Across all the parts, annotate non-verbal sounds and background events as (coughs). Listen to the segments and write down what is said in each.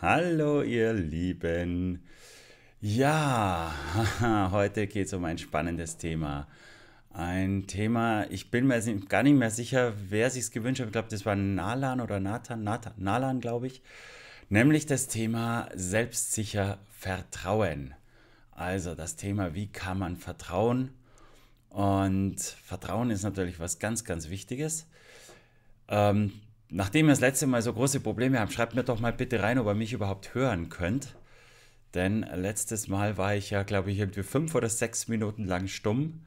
Hallo ihr Lieben. Ja, (laughs) heute geht es um ein spannendes Thema. Ein Thema, ich bin mir gar nicht mehr sicher, wer sich es gewünscht hat. Ich glaube, das war Nalan oder Nathan, Nathan Nalan, glaube ich. Nämlich das Thema selbstsicher Vertrauen. Also das Thema, wie kann man vertrauen? Und Vertrauen ist natürlich was ganz, ganz Wichtiges. Ähm, nachdem ihr das letzte Mal so große Probleme habt, schreibt mir doch mal bitte rein, ob ihr mich überhaupt hören könnt. Denn letztes Mal war ich ja, glaube ich, irgendwie fünf oder sechs Minuten lang stumm,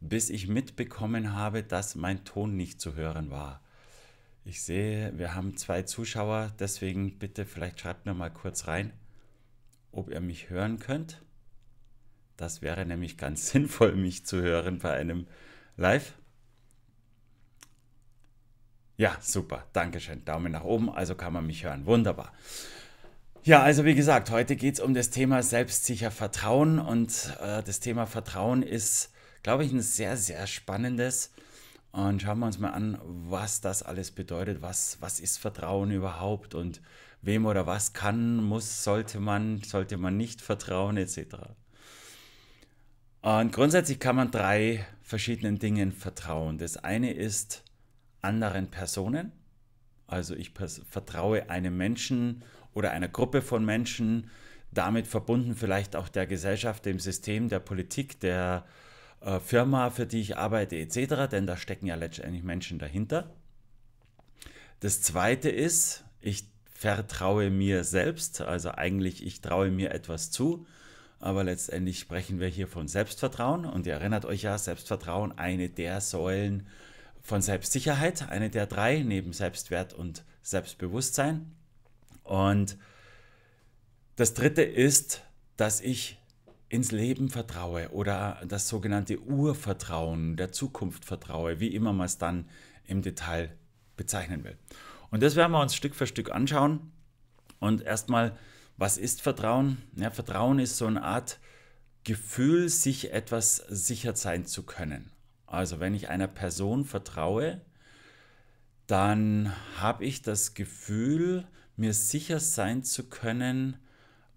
bis ich mitbekommen habe, dass mein Ton nicht zu hören war. Ich sehe, wir haben zwei Zuschauer, deswegen bitte vielleicht schreibt mir mal kurz rein, ob ihr mich hören könnt. Das wäre nämlich ganz (laughs) sinnvoll, mich zu hören bei einem Live. Ja, super. Dankeschön. Daumen nach oben. Also kann man mich hören. Wunderbar. Ja, also wie gesagt, heute geht es um das Thema selbstsicher Vertrauen. Und äh, das Thema Vertrauen ist, glaube ich, ein sehr, sehr spannendes. Und schauen wir uns mal an, was das alles bedeutet. Was, was ist Vertrauen überhaupt? Und wem oder was kann, muss, sollte man, sollte man nicht vertrauen, etc. Und grundsätzlich kann man drei verschiedenen Dingen vertrauen. Das eine ist anderen Personen. Also ich vertraue einem Menschen oder einer Gruppe von Menschen, damit verbunden vielleicht auch der Gesellschaft, dem System, der Politik, der äh, Firma, für die ich arbeite etc. Denn da stecken ja letztendlich Menschen dahinter. Das Zweite ist, ich vertraue mir selbst. Also eigentlich, ich traue mir etwas zu. Aber letztendlich sprechen wir hier von Selbstvertrauen. Und ihr erinnert euch ja, Selbstvertrauen, eine der Säulen, von Selbstsicherheit, eine der drei neben Selbstwert und Selbstbewusstsein. Und das dritte ist, dass ich ins Leben vertraue oder das sogenannte Urvertrauen der Zukunft vertraue, wie immer man es dann im Detail bezeichnen will. Und das werden wir uns Stück für Stück anschauen. Und erstmal, was ist Vertrauen? Ja, Vertrauen ist so eine Art Gefühl, sich etwas sicher sein zu können. Also wenn ich einer Person vertraue, dann habe ich das Gefühl, mir sicher sein zu können,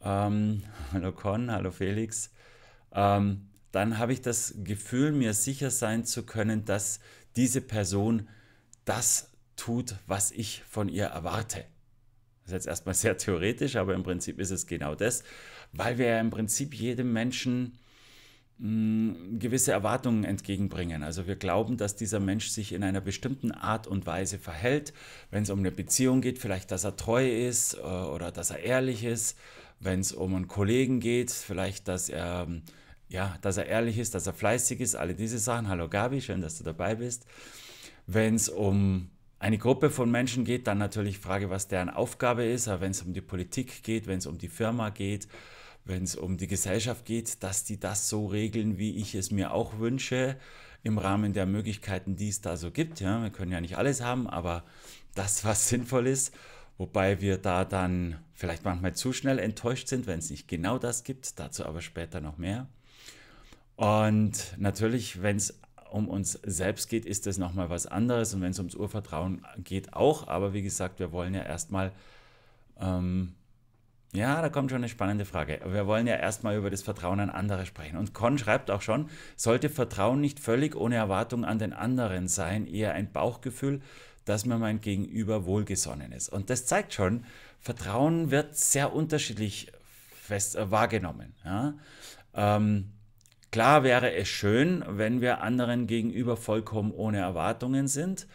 ähm, (laughs) hallo Con, hallo Felix, ähm, dann habe ich das Gefühl, mir sicher sein zu können, dass diese Person das tut, was ich von ihr erwarte. Das ist jetzt erstmal sehr theoretisch, aber im Prinzip ist es genau das, weil wir ja im Prinzip jedem Menschen Mm, gewisse Erwartungen entgegenbringen. Also wir glauben, dass dieser Mensch sich in einer bestimmten Art und Weise verhält. Wenn es um eine Beziehung geht, vielleicht, dass er treu ist äh, oder dass er ehrlich ist. Wenn es um einen Kollegen geht, vielleicht, dass er, ähm, ja, dass er ehrlich ist, dass er fleißig ist. Alle diese Sachen. Hallo Gabi, schön, dass du dabei bist. Wenn es um eine Gruppe von Menschen geht, dann natürlich Frage, was deren Aufgabe ist. Aber wenn es um die Politik geht, wenn es um die Firma geht, wenn es um die Gesellschaft geht, dass die das so regeln, wie ich es mir auch wünsche, im Rahmen der Möglichkeiten, die es da so gibt. Ja, wir können ja nicht alles haben, aber das, was sinnvoll ist, wobei wir da dann vielleicht manchmal zu schnell enttäuscht sind, wenn es nicht genau das gibt, dazu aber später noch mehr. Und natürlich, wenn es um uns selbst geht, ist das nochmal was anderes und wenn es ums Urvertrauen geht auch, aber wie gesagt, wir wollen ja erstmal ähm, ja, da kommt schon eine spannende Frage. Wir wollen ja erstmal über das Vertrauen an andere sprechen. Und Con schreibt auch schon, sollte Vertrauen nicht völlig ohne Erwartung an den anderen sein, eher ein Bauchgefühl, dass mir mein Gegenüber wohlgesonnen ist. Und das zeigt schon, Vertrauen wird sehr unterschiedlich fest, äh, wahrgenommen. Ja? Ähm, klar wäre es schön, wenn wir anderen gegenüber vollkommen ohne Erwartungen sind.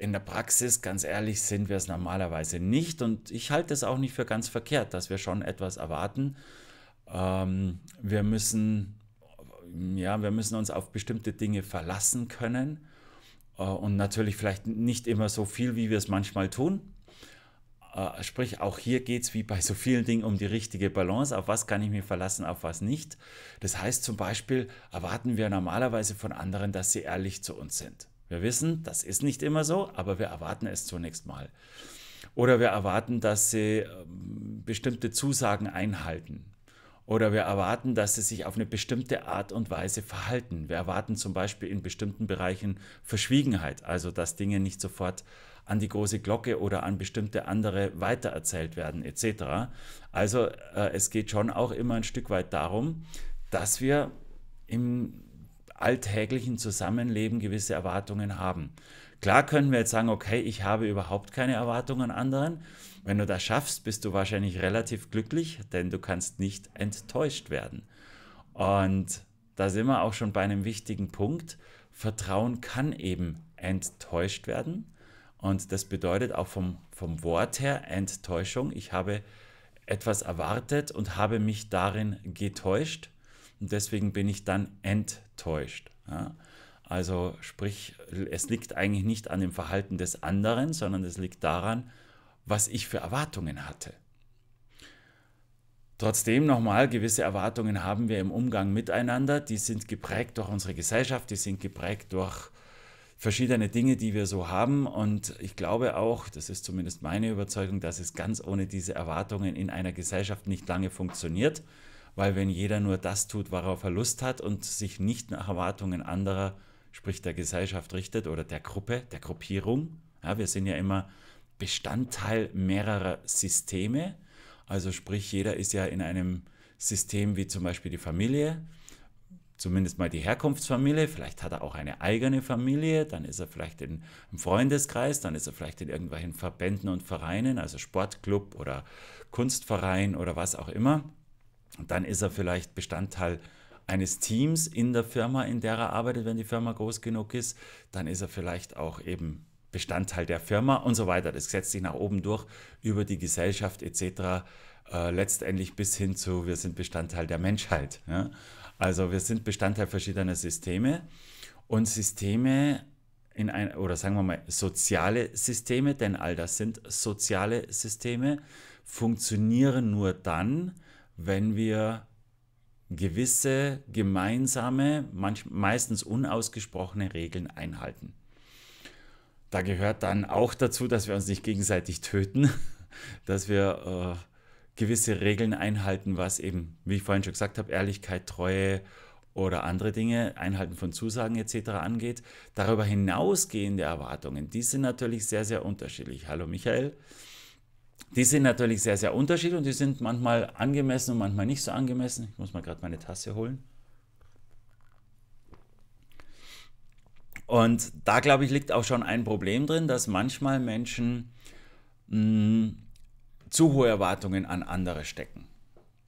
In der Praxis, ganz ehrlich, sind wir es normalerweise nicht. Und ich halte es auch nicht für ganz verkehrt, dass wir schon etwas erwarten. Ähm, wir müssen ja, wir müssen uns auf bestimmte Dinge verlassen können äh, und natürlich vielleicht nicht immer so viel, wie wir es manchmal tun. Äh, sprich, auch hier geht es wie bei so vielen Dingen um die richtige Balance. Auf was kann ich mich verlassen, auf was nicht. Das heißt zum Beispiel, erwarten wir normalerweise von anderen, dass sie ehrlich zu uns sind. Wir wissen, das ist nicht immer so, aber wir erwarten es zunächst mal. Oder wir erwarten, dass sie ähm, bestimmte Zusagen einhalten. Oder wir erwarten, dass sie sich auf eine bestimmte Art und Weise verhalten. Wir erwarten zum Beispiel in bestimmten Bereichen Verschwiegenheit, also dass Dinge nicht sofort an die große Glocke oder an bestimmte andere weitererzählt werden etc. Also äh, es geht schon auch immer ein Stück weit darum, dass wir im alltäglichen Zusammenleben gewisse Erwartungen haben. Klar können wir jetzt sagen, okay, ich habe überhaupt keine Erwartungen an anderen. Wenn du das schaffst, bist du wahrscheinlich relativ glücklich, denn du kannst nicht enttäuscht werden. Und da sind wir auch schon bei einem wichtigen Punkt. Vertrauen kann eben enttäuscht werden. Und das bedeutet auch vom, vom Wort her Enttäuschung. Ich habe etwas erwartet und habe mich darin getäuscht. Und deswegen bin ich dann enttäuscht täuscht. Ja? Also sprich, es liegt eigentlich nicht an dem Verhalten des anderen, sondern es liegt daran, was ich für Erwartungen hatte. Trotzdem nochmal, gewisse Erwartungen haben wir im Umgang miteinander, die sind geprägt durch unsere Gesellschaft, die sind geprägt durch verschiedene Dinge, die wir so haben. Und ich glaube auch, das ist zumindest meine Überzeugung, dass es ganz ohne diese Erwartungen in einer Gesellschaft nicht lange funktioniert weil wenn jeder nur das tut, worauf er Lust hat und sich nicht nach Erwartungen anderer, sprich der Gesellschaft richtet oder der Gruppe, der Gruppierung, ja, wir sind ja immer Bestandteil mehrerer Systeme, also sprich jeder ist ja in einem System wie zum Beispiel die Familie, zumindest mal die Herkunftsfamilie, vielleicht hat er auch eine eigene Familie, dann ist er vielleicht in, im Freundeskreis, dann ist er vielleicht in irgendwelchen Verbänden und Vereinen, also Sportclub oder Kunstverein oder was auch immer dann ist er vielleicht Bestandteil eines Teams in der Firma, in der er arbeitet, wenn die Firma groß genug ist, dann ist er vielleicht auch eben Bestandteil der Firma und so weiter. Das setzt sich nach oben durch über die Gesellschaft etc. Äh, letztendlich bis hin zu, wir sind Bestandteil der Menschheit. Ja? Also wir sind Bestandteil verschiedener Systeme und Systeme in ein, oder sagen wir mal soziale Systeme, denn all das sind soziale Systeme, funktionieren nur dann, wenn wir gewisse gemeinsame, manch, meistens unausgesprochene Regeln einhalten. Da gehört dann auch dazu, dass wir uns nicht gegenseitig töten, (laughs) dass wir äh, gewisse Regeln einhalten, was eben, wie ich vorhin schon gesagt habe, Ehrlichkeit, Treue oder andere Dinge, Einhalten von Zusagen etc. angeht. Darüber hinausgehende Erwartungen, die sind natürlich sehr, sehr unterschiedlich. Hallo Michael. Die sind natürlich sehr, sehr unterschiedlich und die sind manchmal angemessen und manchmal nicht so angemessen. Ich muss mal gerade meine Tasse holen. Und da, glaube ich, liegt auch schon ein Problem drin, dass manchmal Menschen mh, hm, zu hohe Erwartungen an andere stecken.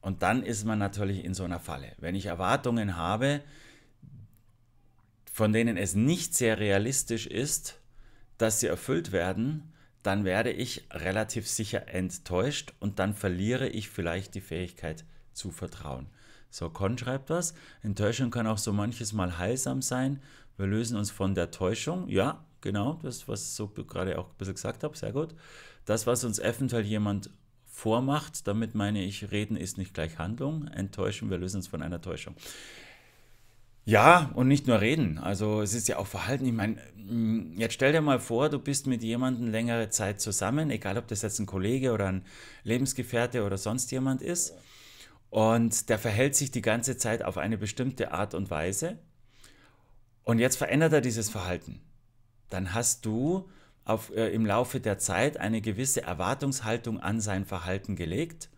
Und dann ist man natürlich in so einer Falle. Wenn ich Erwartungen habe, von denen es nicht sehr realistisch ist, dass sie erfüllt werden, dann werde ich relativ sicher enttäuscht und dann verliere ich vielleicht die Fähigkeit zu vertrauen. So, Con schreibt was. Enttäuschung kann auch so manches Mal heilsam sein. Wir lösen uns von der Täuschung. Ja, genau, das, was ich so gerade auch ein bisschen gesagt habe, sehr gut. Das, was uns eventuell jemand vormacht, damit meine ich, reden ist nicht gleich Handlung. Enttäuschen, wir lösen uns von einer Täuschung. Ja, und nicht nur reden. Also es ist ja auch Verhalten. Ich meine, mm, jetzt stell dir mal vor, du bist mit jemandem längere Zeit zusammen, egal ob das jetzt ein Kollege oder ein Lebensgefährte oder sonst jemand ist. Und der verhält sich die ganze Zeit auf eine bestimmte Art und Weise. Und jetzt verändert er dieses Verhalten. Dann hast du auf, äh, im Laufe der Zeit eine gewisse Erwartungshaltung an sein Verhalten gelegt.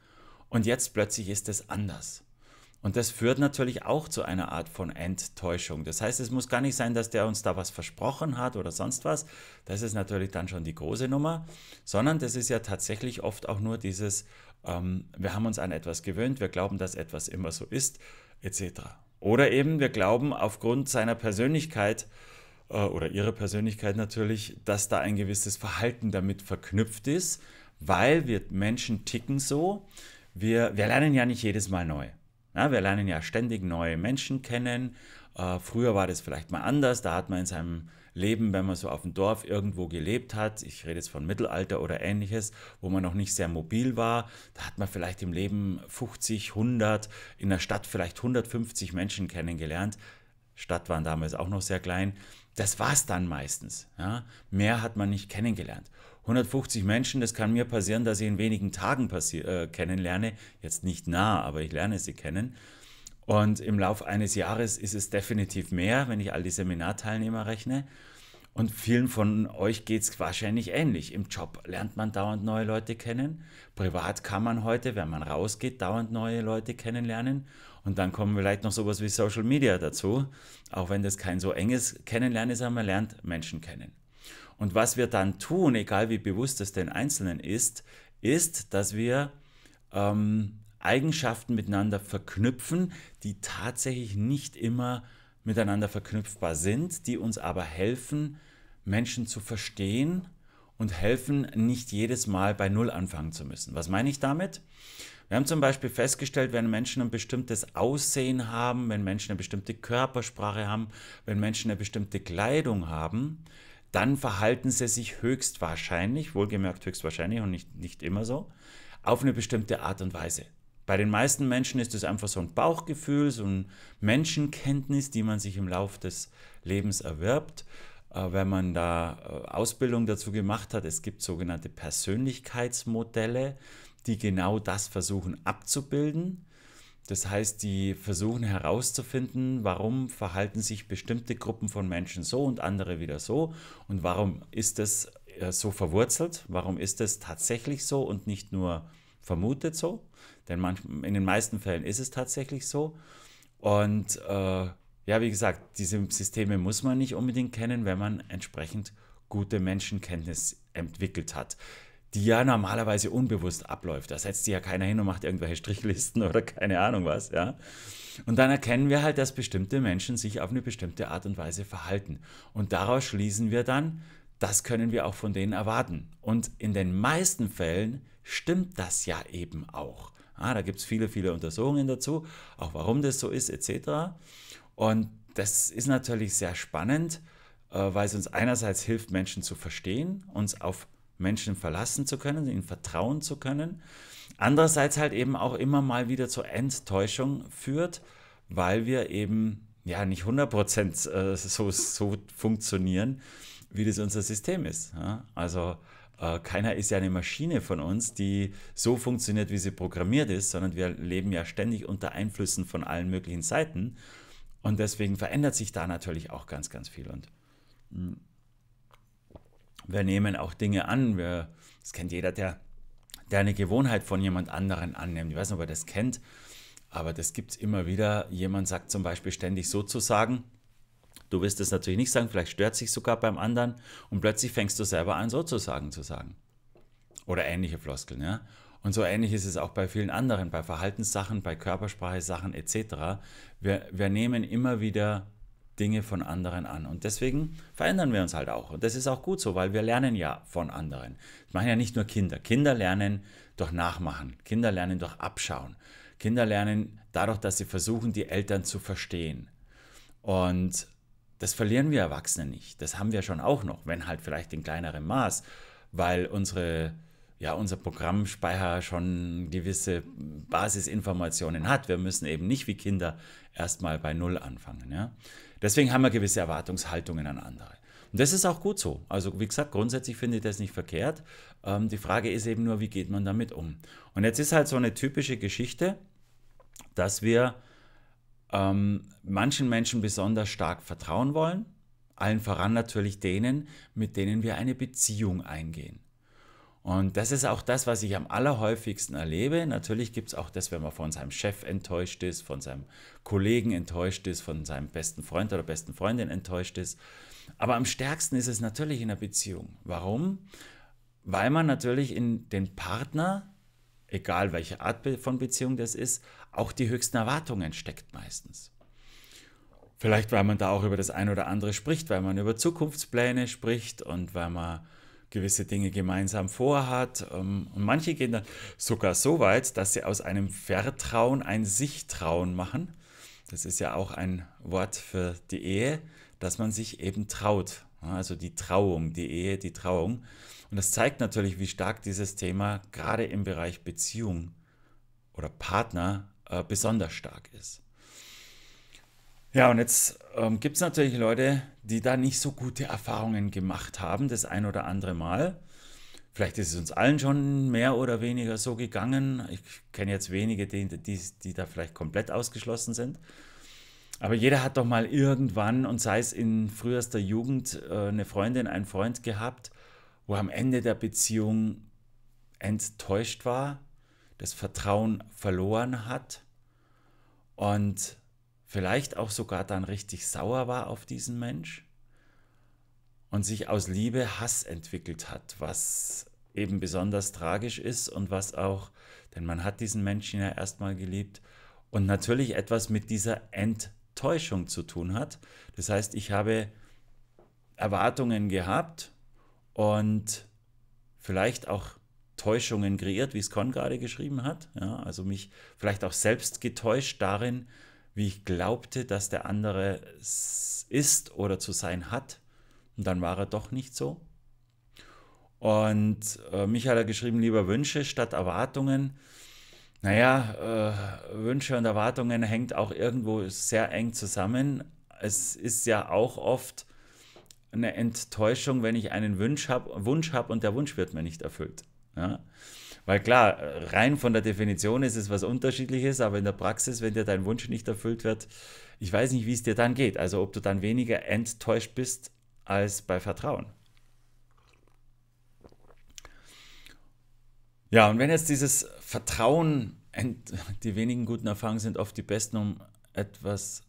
Und jetzt plötzlich ist es anders. Und das führt natürlich auch zu einer Art von Enttäuschung. Das heißt, es muss gar nicht sein, dass der uns da was versprochen hat oder sonst was. Das ist natürlich dann schon die große Nummer, sondern das ist ja tatsächlich oft auch nur dieses, ähm, wir haben uns an etwas gewöhnt, wir glauben, dass etwas immer so ist, etc. Oder eben, wir glauben aufgrund seiner Persönlichkeit äh, oder ihrer Persönlichkeit natürlich, dass da ein gewisses Verhalten damit verknüpft ist, weil wir Menschen ticken so. Wir, wir lernen ja nicht jedes Mal neu. Ja, wir lernen ja ständig neue Menschen kennen. Äh, früher war das vielleicht mal anders. Da hat man in seinem Leben, wenn man so auf dem Dorf irgendwo gelebt hat, ich rede jetzt von Mittelalter oder ähnliches, wo man noch nicht sehr mobil war, da hat man vielleicht im Leben 50, 100, in der Stadt vielleicht 150 Menschen kennengelernt. Stadt waren damals auch noch sehr klein. Das war es dann meistens. Ja? Mehr hat man nicht kennengelernt. 150 Menschen, das kann mir passieren, dass ich in wenigen Tagen äh, kennenlerne. Jetzt nicht nah, aber ich lerne sie kennen. Und im Laufe eines Jahres ist es definitiv mehr, wenn ich all die Seminarteilnehmer rechne. Und vielen von euch geht es wahrscheinlich ähnlich. Im Job lernt man dauernd neue Leute kennen. Privat kann man heute, wenn man rausgeht, dauernd neue Leute kennenlernen. Und dann kommen vielleicht noch sowas wie Social Media dazu. Auch wenn das kein so enges Kennenlernen ist, aber man lernt Menschen kennen. Und was wir dann tun, egal wie bewusst es den Einzelnen ist, ist, dass wir ähm, Eigenschaften miteinander verknüpfen, die tatsächlich nicht immer miteinander verknüpfbar sind, die uns aber helfen, Menschen zu verstehen und helfen, nicht jedes Mal bei Null anfangen zu müssen. Was meine ich damit? Wir haben zum Beispiel festgestellt, wenn Menschen ein bestimmtes Aussehen haben, wenn Menschen eine bestimmte Körpersprache haben, wenn Menschen eine bestimmte Kleidung haben, dann verhalten sie sich höchstwahrscheinlich, wohlgemerkt höchstwahrscheinlich und nicht, nicht immer so, auf eine bestimmte Art und Weise. Bei den meisten Menschen ist es einfach so ein Bauchgefühl, so ein Menschenkenntnis, die man sich im Laufe des Lebens erwirbt, äh, wenn man da äh, Ausbildung dazu gemacht hat. Es gibt sogenannte Persönlichkeitsmodelle, die genau das versuchen abzubilden. Das heißt, die versuchen herauszufinden, warum verhalten sich bestimmte Gruppen von Menschen so und andere wieder so und warum ist das äh, so verwurzelt, warum ist das tatsächlich so und nicht nur vermutet so, denn in den meisten Fällen ist es tatsächlich so. Und äh, ja, wie gesagt, diese Systeme muss man nicht unbedingt kennen, wenn man entsprechend gute Menschenkenntnis entwickelt hat die ja normalerweise unbewusst abläuft. Da setzt sich ja keiner hin und macht irgendwelche Strichlisten (laughs) oder keine Ahnung was, ja. Und dann erkennen wir halt, dass bestimmte Menschen sich auf eine bestimmte Art und Weise verhalten. Und daraus schließen wir dann, das können wir auch von denen erwarten. Und in den meisten Fällen stimmt das ja eben auch. Ja, ah, da gibt es viele, viele Untersuchungen dazu, auch warum das so ist, etc. Und das ist natürlich sehr spannend, äh, weil es uns einerseits hilft, Menschen zu verstehen, uns auf Menschen verlassen zu können, ihnen vertrauen zu können. Andererseits halt eben auch immer mal wieder zur Enttäuschung führt, weil wir eben ja nicht 100% äh, so, so funktionieren, wie das unser System ist. Also äh, keiner ist ja eine Maschine von uns, die so funktioniert, wie sie programmiert ist, sondern wir leben ja ständig unter Einflüssen von allen möglichen Seiten. Und deswegen verändert sich da natürlich auch ganz, ganz viel. Und hm wir nehmen auch Dinge an. Wir, das kennt jeder, der, der eine Gewohnheit von jemand anderen annimmt. Ich weiß nicht, ob er das kennt, aber das gibt es immer wieder. Jemand sagt zum Beispiel ständig so zu sagen. Du wirst es natürlich nicht sagen, vielleicht stört sich sogar beim anderen und plötzlich fängst du selber an, so zu sagen, zu sagen. Oder ähnliche Floskeln, ja. Und so ähnlich ist es auch bei vielen anderen, bei Verhaltenssachen, bei Körpersprache-Sachen etc. Wir, wir nehmen immer wieder Dinge von anderen an. Und deswegen verändern wir uns halt auch. Und das ist auch gut so, weil wir lernen ja von anderen. Das machen ja nicht nur Kinder. Kinder lernen durch Nachmachen. Kinder lernen durch Abschauen. Kinder lernen dadurch, dass sie versuchen, die Eltern zu verstehen. Und das verlieren wir Erwachsene nicht. Das haben wir schon auch noch, wenn halt vielleicht in kleinerem Maß, weil unsere ja, unser Programmspeicher schon gewisse Basisinformationen hat. Wir müssen eben nicht wie Kinder erstmal bei Null anfangen. Ja? Deswegen haben wir gewisse Erwartungshaltungen an andere. Und das ist auch gut so. Also wie gesagt, grundsätzlich finde ich das nicht verkehrt. Ähm, die Frage ist eben nur, wie geht man damit um? Und jetzt ist halt so eine typische Geschichte, dass wir ähm, manchen Menschen besonders stark vertrauen wollen, allen voran natürlich denen, mit denen wir eine Beziehung eingehen. Und das ist auch das, was ich am allerhäufigsten erlebe. Natürlich gibt es auch das, wenn man von seinem Chef enttäuscht ist, von seinem Kollegen enttäuscht ist, von seinem besten Freund oder besten Freundin enttäuscht ist. Aber am stärksten ist es natürlich in der Beziehung. Warum? Weil man natürlich in den Partner, egal welche Art von Beziehung das ist, auch die höchsten Erwartungen steckt meistens. Vielleicht, weil man da auch über das ein oder andere spricht, weil man über Zukunftspläne spricht und weil man gewisse Dinge gemeinsam vorhat. Ähm, und manche gehen dann sogar so weit, dass sie aus einem Vertrauen ein Sichtrauen machen. Das ist ja auch ein Wort für die Ehe, dass man sich eben traut. Also die Trauung, die Ehe, die Trauung. Und das zeigt natürlich, wie stark dieses Thema gerade im Bereich Beziehung oder Partner äh, besonders stark ist. Ja, und jetzt ähm, gibt es natürlich Leute, die da nicht so gute Erfahrungen gemacht haben, das ein oder andere Mal. Vielleicht ist es uns allen schon mehr oder weniger so gegangen. Ich kenne jetzt wenige, die, die, die da vielleicht komplett ausgeschlossen sind. Aber jeder hat doch mal irgendwann, und sei es in frühester Jugend, äh, eine Freundin, einen Freund gehabt, wo am Ende der Beziehung enttäuscht war, das Vertrauen verloren hat und vielleicht auch sogar dann richtig sauer war auf diesen Mensch und sich aus Liebe Hass entwickelt hat, was eben besonders tragisch ist und was auch, denn man hat diesen Menschen ja erstmal geliebt und natürlich etwas mit dieser Enttäuschung zu tun hat. Das heißt, ich habe Erwartungen gehabt und vielleicht auch Täuschungen kreiert, wie es Con gerade geschrieben hat. Ja, also mich vielleicht auch selbst getäuscht darin, wie ich glaubte, dass der andere ist oder zu sein hat. Und dann war er doch nicht so. Und äh, mich hat geschrieben, lieber Wünsche statt Erwartungen. Naja, äh, Wünsche und Erwartungen hängt auch irgendwo sehr eng zusammen. Es ist ja auch oft eine Enttäuschung, wenn ich einen Wunsch habe Wunsch hab und der Wunsch wird mir nicht erfüllt. Ja? Weil klar, rein von der Definition ist es was Unterschiedliches, aber in der Praxis, wenn dir dein Wunsch nicht erfüllt wird, ich weiß nicht, wie es dir dann geht. Also ob du dann weniger enttäuscht bist als bei Vertrauen. Ja, und wenn jetzt dieses Vertrauen, die wenigen guten Erfahrungen sind oft die besten, um etwas,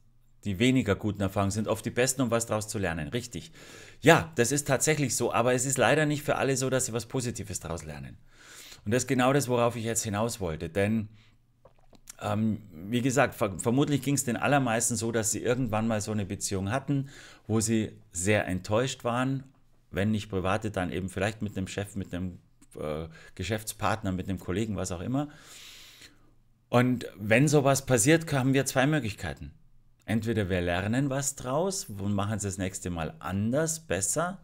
die weniger guten Erfahrungen sind oft die besten, um was daraus zu lernen. Richtig. Ja, das ist tatsächlich so, aber es ist leider nicht für alle so, dass sie was Positives daraus lernen. Und das ist genau das, worauf ich jetzt hinaus wollte. Denn ähm, wie gesagt, vermutlich ging es den allermeisten so, dass sie irgendwann mal so eine Beziehung hatten, wo sie sehr enttäuscht waren, wenn nicht private, dann eben vielleicht mit einem Chef, mit einem äh, Geschäftspartner, mit einem Kollegen, was auch immer. Und wenn sowas passiert, haben wir zwei Möglichkeiten. Entweder wir lernen was draus und machen es das nächste Mal anders, besser,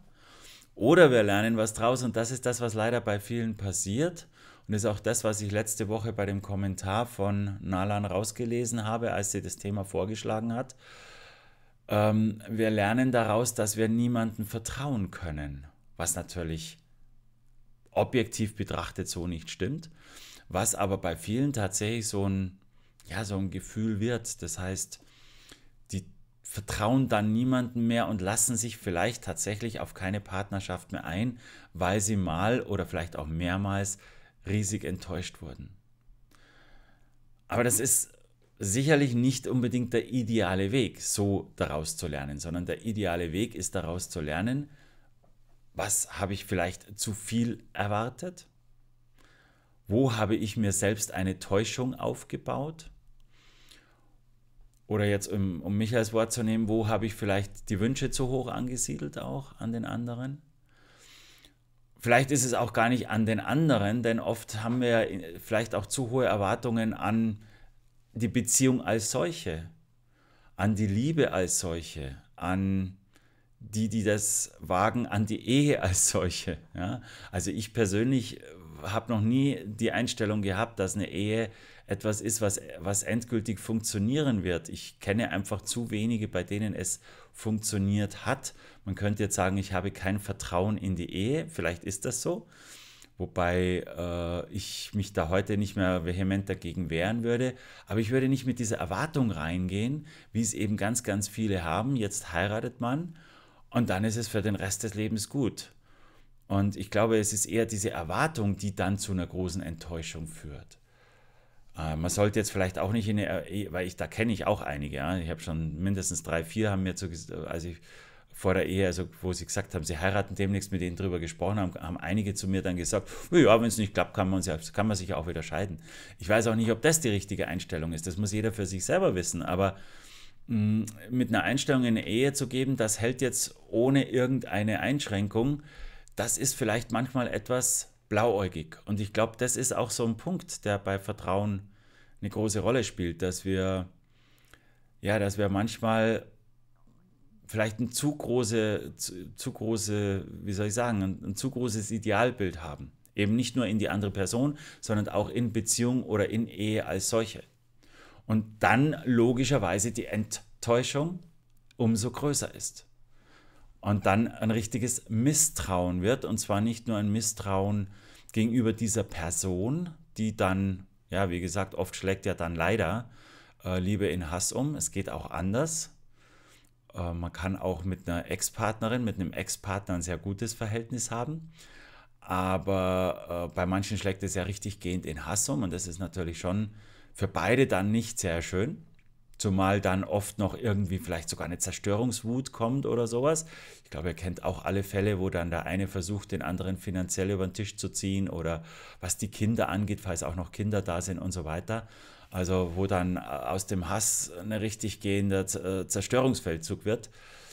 oder wir lernen was draus und das ist das, was leider bei vielen passiert und ist auch das, was ich letzte Woche bei dem Kommentar von Nalan rausgelesen habe, als sie das Thema vorgeschlagen hat. Ähm, wir lernen daraus, dass wir niemandem vertrauen können, was natürlich objektiv betrachtet so nicht stimmt, was aber bei vielen tatsächlich so ein, ja, so ein Gefühl wird. Das heißt, vertrauen dann niemanden mehr und lassen sich vielleicht tatsächlich auf keine Partnerschaft mehr ein, weil sie mal oder vielleicht auch mehrmals riesig enttäuscht wurden. Aber das ist sicherlich nicht unbedingt der ideale Weg, so daraus zu lernen, sondern der ideale Weg ist daraus zu lernen, was habe ich vielleicht zu viel erwartet? Wo habe ich mir selbst eine Täuschung aufgebaut? Oder jetzt, um, um als Wort zu nehmen, wo habe ich vielleicht die Wünsche zu hoch angesiedelt auch an den anderen? Vielleicht ist es auch gar nicht an den anderen, denn oft haben wir vielleicht auch zu hohe Erwartungen an die Beziehung als solche, an die Liebe als solche, an die, die das wagen, an die Ehe (laughs) als solche. Ja? Also ich persönlich äh, habe noch nie die Einstellung gehabt, dass eine Ehe etwas ist, was, was endgültig funktionieren wird. Ich kenne einfach zu wenige, bei denen es funktioniert hat. Man könnte jetzt sagen, ich habe kein Vertrauen in die Ehe, vielleicht ist das so. Wobei äh, ich mich da heute nicht mehr vehement dagegen wehren würde. Aber ich würde nicht mit dieser Erwartung reingehen, wie es eben ganz, ganz viele haben. Jetzt heiratet man und dann ist es für den Rest des Lebens gut. Und ich glaube, es ist eher diese Erwartung, die dann zu einer großen Enttäuschung führt. Äh, man sollte jetzt vielleicht auch nicht in eine, äh, eh, weil ich da kenne ich auch einige. Ja. Ich habe schon mindestens drei, vier haben mir zu, äh, als ich vor der Ehe, also wo sie gesagt haben, sie heiraten demnächst mit denen drüber gesprochen haben, haben einige zu mir dann gesagt, ja, wenn es nicht klappt, kann man, kann man sich auch wieder scheiden. Ich weiß auch nicht, ob das die richtige Einstellung ist. Das muss jeder für sich selber wissen. Aber mh, mm, mit einer Einstellung in eine Ehe zu geben, das hält jetzt ohne irgendeine Einschränkung, das ist vielleicht manchmal etwas blauäugig. Und ich glaube, das ist auch so ein Punkt, der bei Vertrauen eine große Rolle spielt, dass wir, ja, dass wir manchmal vielleicht ein zu große, zu, zu große, wie soll ich sagen, ein, ein zu großes Idealbild haben. Eben nicht nur in die andere Person, sondern auch in Beziehung oder in Ehe als solche. Und dann logischerweise die Enttäuschung umso größer ist. Und dann ein richtiges Misstrauen wird. Und zwar nicht nur ein Misstrauen gegenüber dieser Person, die dann ja, wie gesagt, oft schlägt ja dann leider äh, Liebe in Hass um. Es geht auch anders. Äh, man kann auch mit einer Ex-Partnerin, mit einem Ex-Partner ein sehr gutes Verhältnis haben. Aber äh, bei manchen schlägt es ja richtig gehend in Hass um und das ist natürlich schon für beide dann nicht sehr schön zumal dann oft noch irgendwie vielleicht sogar eine Zerstörungswut kommt oder sowas. Ich glaube, ihr kennt auch alle Fälle, wo dann der eine versucht, den anderen finanziell über den Tisch zu ziehen oder was die Kinder angeht, falls auch noch Kinder da sind und so weiter. Also wo dann äh, aus dem Hass ein richtig gehender äh, Zerstörungsfeldzug wird.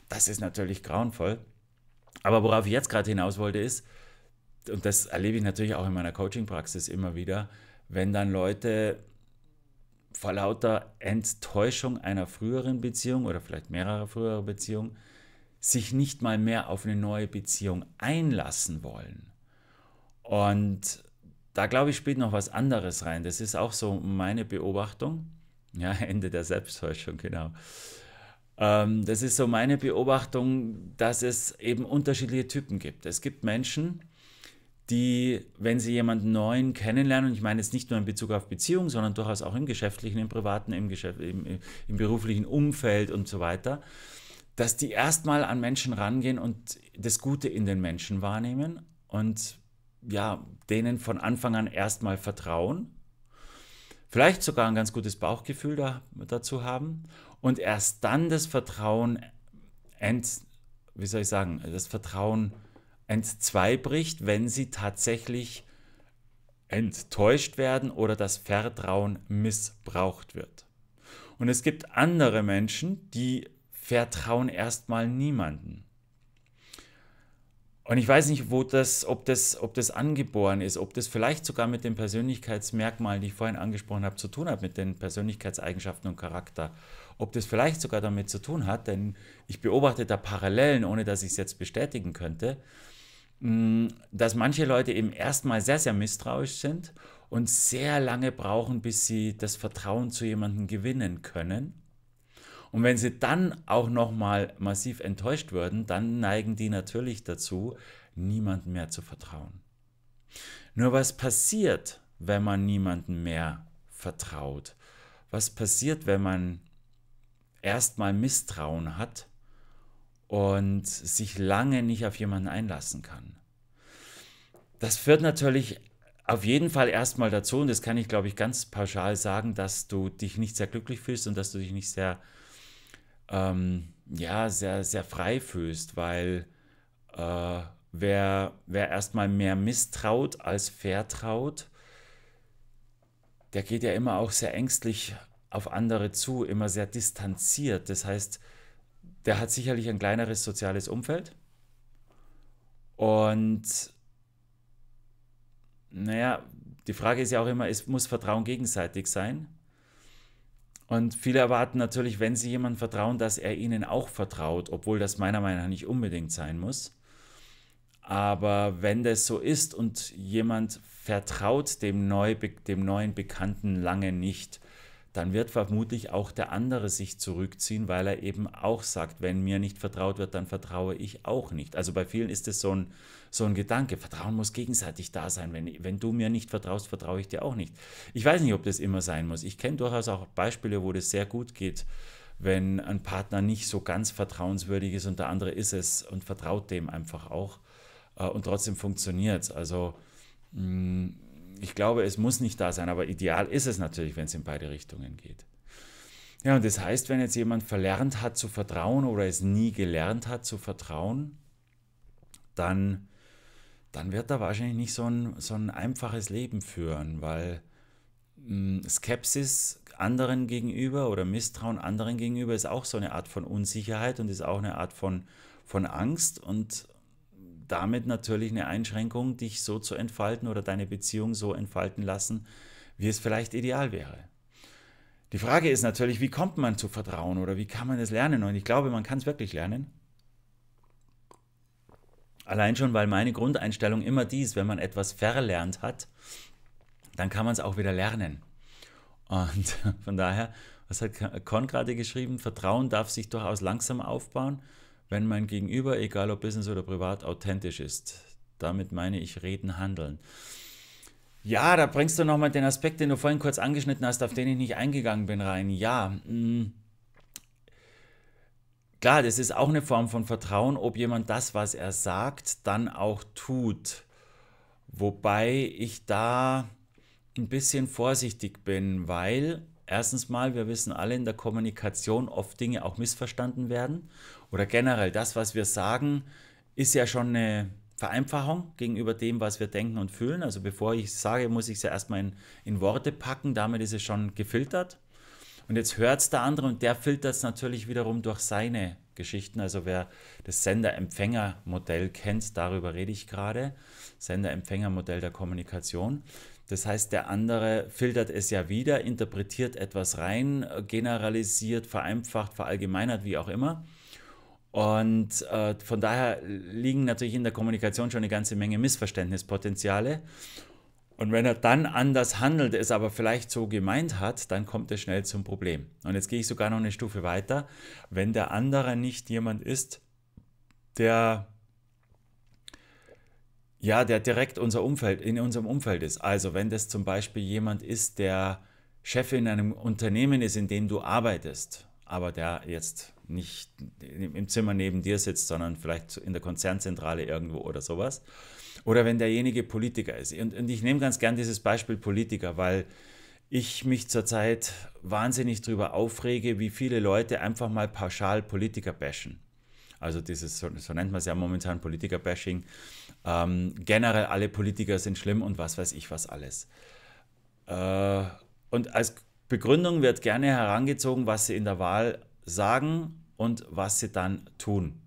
Das ist natürlich grauenvoll. Aber worauf ich jetzt gerade hinaus wollte ist, und das erlebe ich natürlich auch in meiner Coaching-Praxis immer wieder, wenn dann Leute vor lauter Enttäuschung einer früheren Beziehung oder vielleicht mehrerer früherer Beziehungen sich nicht mal mehr auf eine neue Beziehung einlassen wollen. Und da glaube ich, spielt noch was anderes rein. Das ist auch so meine Beobachtung. Ja, (laughs) Ende der Selbsttäuschung, genau. Ähm, das ist so meine Beobachtung, dass es eben unterschiedliche Typen gibt. Es gibt Menschen, die, wenn sie jemanden neuen kennenlernen, und ich meine jetzt nicht nur in Bezug auf Beziehungen, sondern durchaus auch im geschäftlichen, im privaten, im, Geschäft, im, im beruflichen Umfeld und so weiter, dass die erstmal an Menschen rangehen und das Gute in den Menschen wahrnehmen und ja, denen von Anfang an erstmal vertrauen, vielleicht sogar ein ganz gutes Bauchgefühl da, dazu haben und erst dann das Vertrauen, ent, wie soll ich sagen, das Vertrauen entzwei bricht, wenn sie tatsächlich enttäuscht werden oder das Vertrauen missbraucht wird. Und es gibt andere Menschen, die vertrauen erstmal niemanden. Und ich weiß nicht, wo das, ob, das, ob das angeboren ist, ob das vielleicht sogar mit den Persönlichkeitsmerkmalen, die ich vorhin angesprochen habe, zu tun hat, mit den Persönlichkeitseigenschaften und Charakter. Ob das vielleicht sogar damit zu tun hat, denn ich beobachte da Parallelen, ohne dass ich es jetzt bestätigen könnte, Mm, dass manche Leute eben erstmal sehr, sehr misstrauisch sind und sehr lange brauchen, bis sie das Vertrauen zu jemandem gewinnen können. Und wenn sie dann auch nochmal massiv enttäuscht würden, dann neigen die natürlich dazu, niemandem mehr zu vertrauen. Nur was passiert, wenn man niemandem mehr vertraut? Was passiert, wenn man erstmal Misstrauen hat und sich lange nicht auf jemanden einlassen kann. Das führt natürlich auf jeden Fall erstmal dazu, und das kann ich, glaube ich, ganz pauschal sagen, dass du dich nicht sehr glücklich fühlst und dass du dich nicht sehr, ähm, ja, sehr, sehr frei fühlst, weil äh, wer, wer erstmal mehr misstraut als vertraut, der geht ja immer auch sehr ängstlich auf andere zu, immer sehr distanziert. Das heißt, der hat sicherlich ein kleineres soziales Umfeld. Und naja, die Frage ist ja auch immer, es muss Vertrauen gegenseitig sein. Und viele erwarten natürlich, wenn sie jemandem vertrauen, dass er ihnen auch vertraut, obwohl das meiner Meinung nach nicht unbedingt sein muss. Aber wenn das so ist und jemand vertraut dem, neu, dem neuen Bekannten lange nicht, dann wird vermutlich auch der andere sich zurückziehen, weil er eben auch sagt, wenn mir nicht vertraut wird, dann vertraue ich auch nicht. Also bei vielen ist es so ein, so ein Gedanke, Vertrauen muss gegenseitig da sein. Wenn, wenn du mir nicht vertraust, vertraue ich dir auch nicht. Ich weiß nicht, ob das immer sein muss. Ich kenne durchaus auch Beispiele, wo das sehr gut geht, wenn ein Partner nicht so ganz vertrauenswürdig ist und der andere ist es und vertraut dem einfach auch. Äh, und trotzdem funktioniert es. Also mh, mm, ich glaube, es muss nicht da sein, aber ideal ist es natürlich, wenn es in beide Richtungen geht. Ja, und das heißt, wenn jetzt jemand verlernt hat zu vertrauen oder es nie gelernt hat zu vertrauen, dann, dann wird er wahrscheinlich nicht so ein, so ein einfaches Leben führen, weil hm, Skepsis anderen gegenüber oder Misstrauen anderen gegenüber ist auch so eine Art von Unsicherheit und ist auch eine Art von, von Angst und, damit natürlich eine Einschränkung, dich so zu entfalten oder deine Beziehung so entfalten lassen, wie es vielleicht ideal wäre. Die Frage ist natürlich, wie kommt man zu Vertrauen oder wie kann man es lernen? Und ich glaube, man kann es wirklich lernen. Allein schon, weil meine Grundeinstellung immer die ist, wenn man etwas verlernt hat, dann kann man es auch wieder lernen. Und (laughs) von daher, was hat Korn gerade geschrieben? Vertrauen darf sich durchaus langsam aufbauen wenn mein Gegenüber, egal ob Business oder privat, authentisch ist. Damit meine ich reden, handeln. Ja, da bringst du nochmal den Aspekt, den du vorhin kurz angeschnitten hast, auf den ich nicht eingegangen bin, rein. Ja, mh. Mm. klar, das ist auch eine Form von Vertrauen, ob jemand das, was er sagt, dann auch tut. Wobei ich da ein bisschen vorsichtig bin, weil Erstens mal, wir wissen alle in der Kommunikation oft Dinge auch missverstanden werden. Oder generell, das, was wir sagen, ist ja schon eine Vereinfachung gegenüber dem, was wir denken und fühlen. Also bevor ich sage, muss ich es ja erstmal in, in Worte packen, damit ist es schon gefiltert. Und jetzt hört es der andere und der filtert es natürlich wiederum durch seine Geschichten. Also wer das Sender-Empfänger-Modell kennt, darüber rede ich gerade, Sender-Empfänger-Modell der Kommunikation, das heißt, der andere filtert es ja wieder, interpretiert etwas rein, äh, generalisiert, vereinfacht, verallgemeinert, wie auch immer. Und äh, von daher liegen natürlich in der Kommunikation schon eine ganze Menge Missverständnispotenziale. Und wenn er dann anders handelt, es aber vielleicht so gemeint hat, dann kommt es schnell zum Problem. Und jetzt gehe ich sogar noch eine Stufe weiter. Wenn der andere nicht jemand ist, der ja, der direkt unser Umfeld, in unserem Umfeld ist. Also wenn das zum Beispiel jemand ist, der Chef in einem Unternehmen ist, in dem du arbeitest, aber der jetzt nicht im Zimmer neben dir sitzt, sondern vielleicht in der Konzernzentrale irgendwo oder sowas. Oder wenn derjenige Politiker ist. Und, und ich nehme ganz gern dieses Beispiel Politiker, weil ich mich zurzeit wahnsinnig darüber aufrege, wie viele Leute einfach mal pauschal Politiker bashen. Also dieses, so nennt man es ja momentan Politiker-Bashing, ähm, generell alle Politiker sind schlimm und was weiß ich was alles. Äh, und als Begründung wird gerne herangezogen, was sie in der Wahl sagen und was sie dann tun.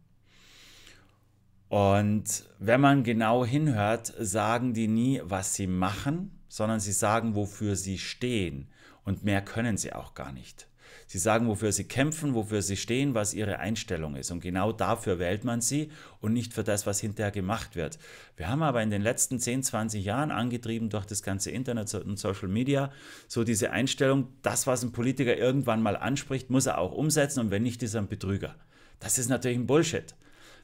Und wenn man genau hinhört, sagen die nie, was sie machen, sondern sie sagen, wofür sie stehen. Und mehr können sie auch gar nicht. Sie sagen, wofür sie kämpfen, wofür sie stehen, was ihre Einstellung ist. Und genau dafür wählt man sie und nicht für das, was hinterher gemacht wird. Wir haben aber in den letzten 10, 20 Jahren, angetrieben durch das ganze Internet und Social Media, so diese Einstellung, das, was ein Politiker irgendwann mal anspricht, muss er auch umsetzen und wenn nicht, ist er ein Betrüger. Das ist natürlich ein Bullshit.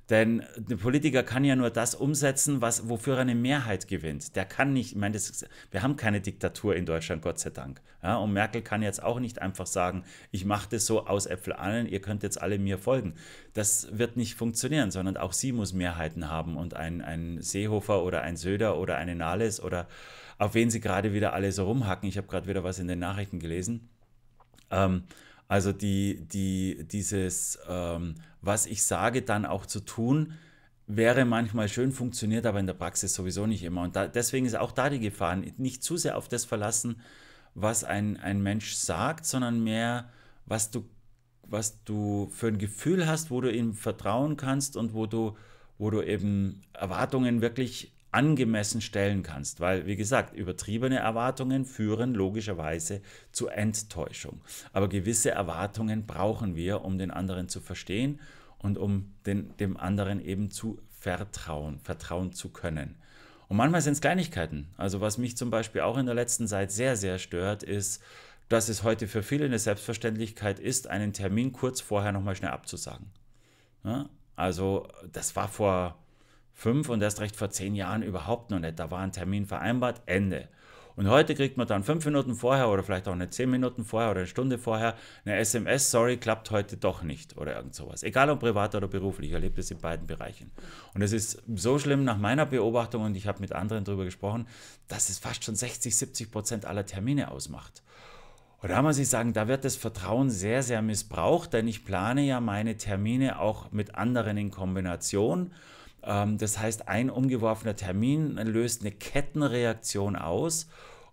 Denn ein Politiker kann ja nur das umsetzen, was, wofür er eine Mehrheit gewinnt. Der kann nicht, ich meine, ist, wir haben keine Diktatur in Deutschland, Gott sei Dank. Ja, und Merkel kann jetzt auch nicht einfach sagen, ich mache das so aus Äpfel allen, ihr könnt jetzt alle mir folgen. Das wird nicht funktionieren, sondern auch sie muss Mehrheiten haben und ein, ein Seehofer oder ein Söder oder eine Nahles oder auf wen sie gerade wieder alle so rumhacken. Ich habe gerade wieder was in den Nachrichten gelesen. Ähm, also die, die, dieses, ähm, was ich sage, dann auch zu tun, wäre manchmal schön, funktioniert aber in der Praxis sowieso nicht immer. Und da, deswegen ist auch da die Gefahr, nicht zu sehr auf das verlassen, was ein, ein Mensch sagt, sondern mehr, was du, was du für ein Gefühl hast, wo du ihm vertrauen kannst und wo du, wo du eben Erwartungen wirklich angemessen stellen kannst. Weil, wie gesagt, übertriebene Erwartungen führen logischerweise zu Enttäuschung. Aber gewisse Erwartungen brauchen wir, um den anderen zu verstehen und um den, dem anderen eben zu vertrauen, vertrauen zu können. Und manchmal sind es Kleinigkeiten. Also was mich zum Beispiel auch in der letzten Zeit sehr, sehr stört, ist, dass es heute für viele eine Selbstverständlichkeit ist, einen Termin kurz vorher nochmal schnell abzusagen. Ja? Also das war vor fünf und erst recht vor zehn Jahren überhaupt noch nicht. Da war ein Termin vereinbart, Ende. Und heute kriegt man dann fünf Minuten vorher oder vielleicht auch eine zehn Minuten vorher oder eine Stunde vorher eine SMS, sorry, klappt heute doch nicht oder irgend sowas. Egal ob privat oder beruflich, ich erlebe das in beiden Bereichen. Und es ist so schlimm nach meiner Beobachtung und ich habe mit anderen darüber gesprochen, dass es fast schon 60, 70 Prozent aller Termine ausmacht. Und da muss ich sagen, da wird das Vertrauen sehr, sehr missbraucht, denn ich plane ja meine Termine auch mit anderen in Kombination ähm, das heißt, ein umgeworfener Termin löst eine Kettenreaktion aus.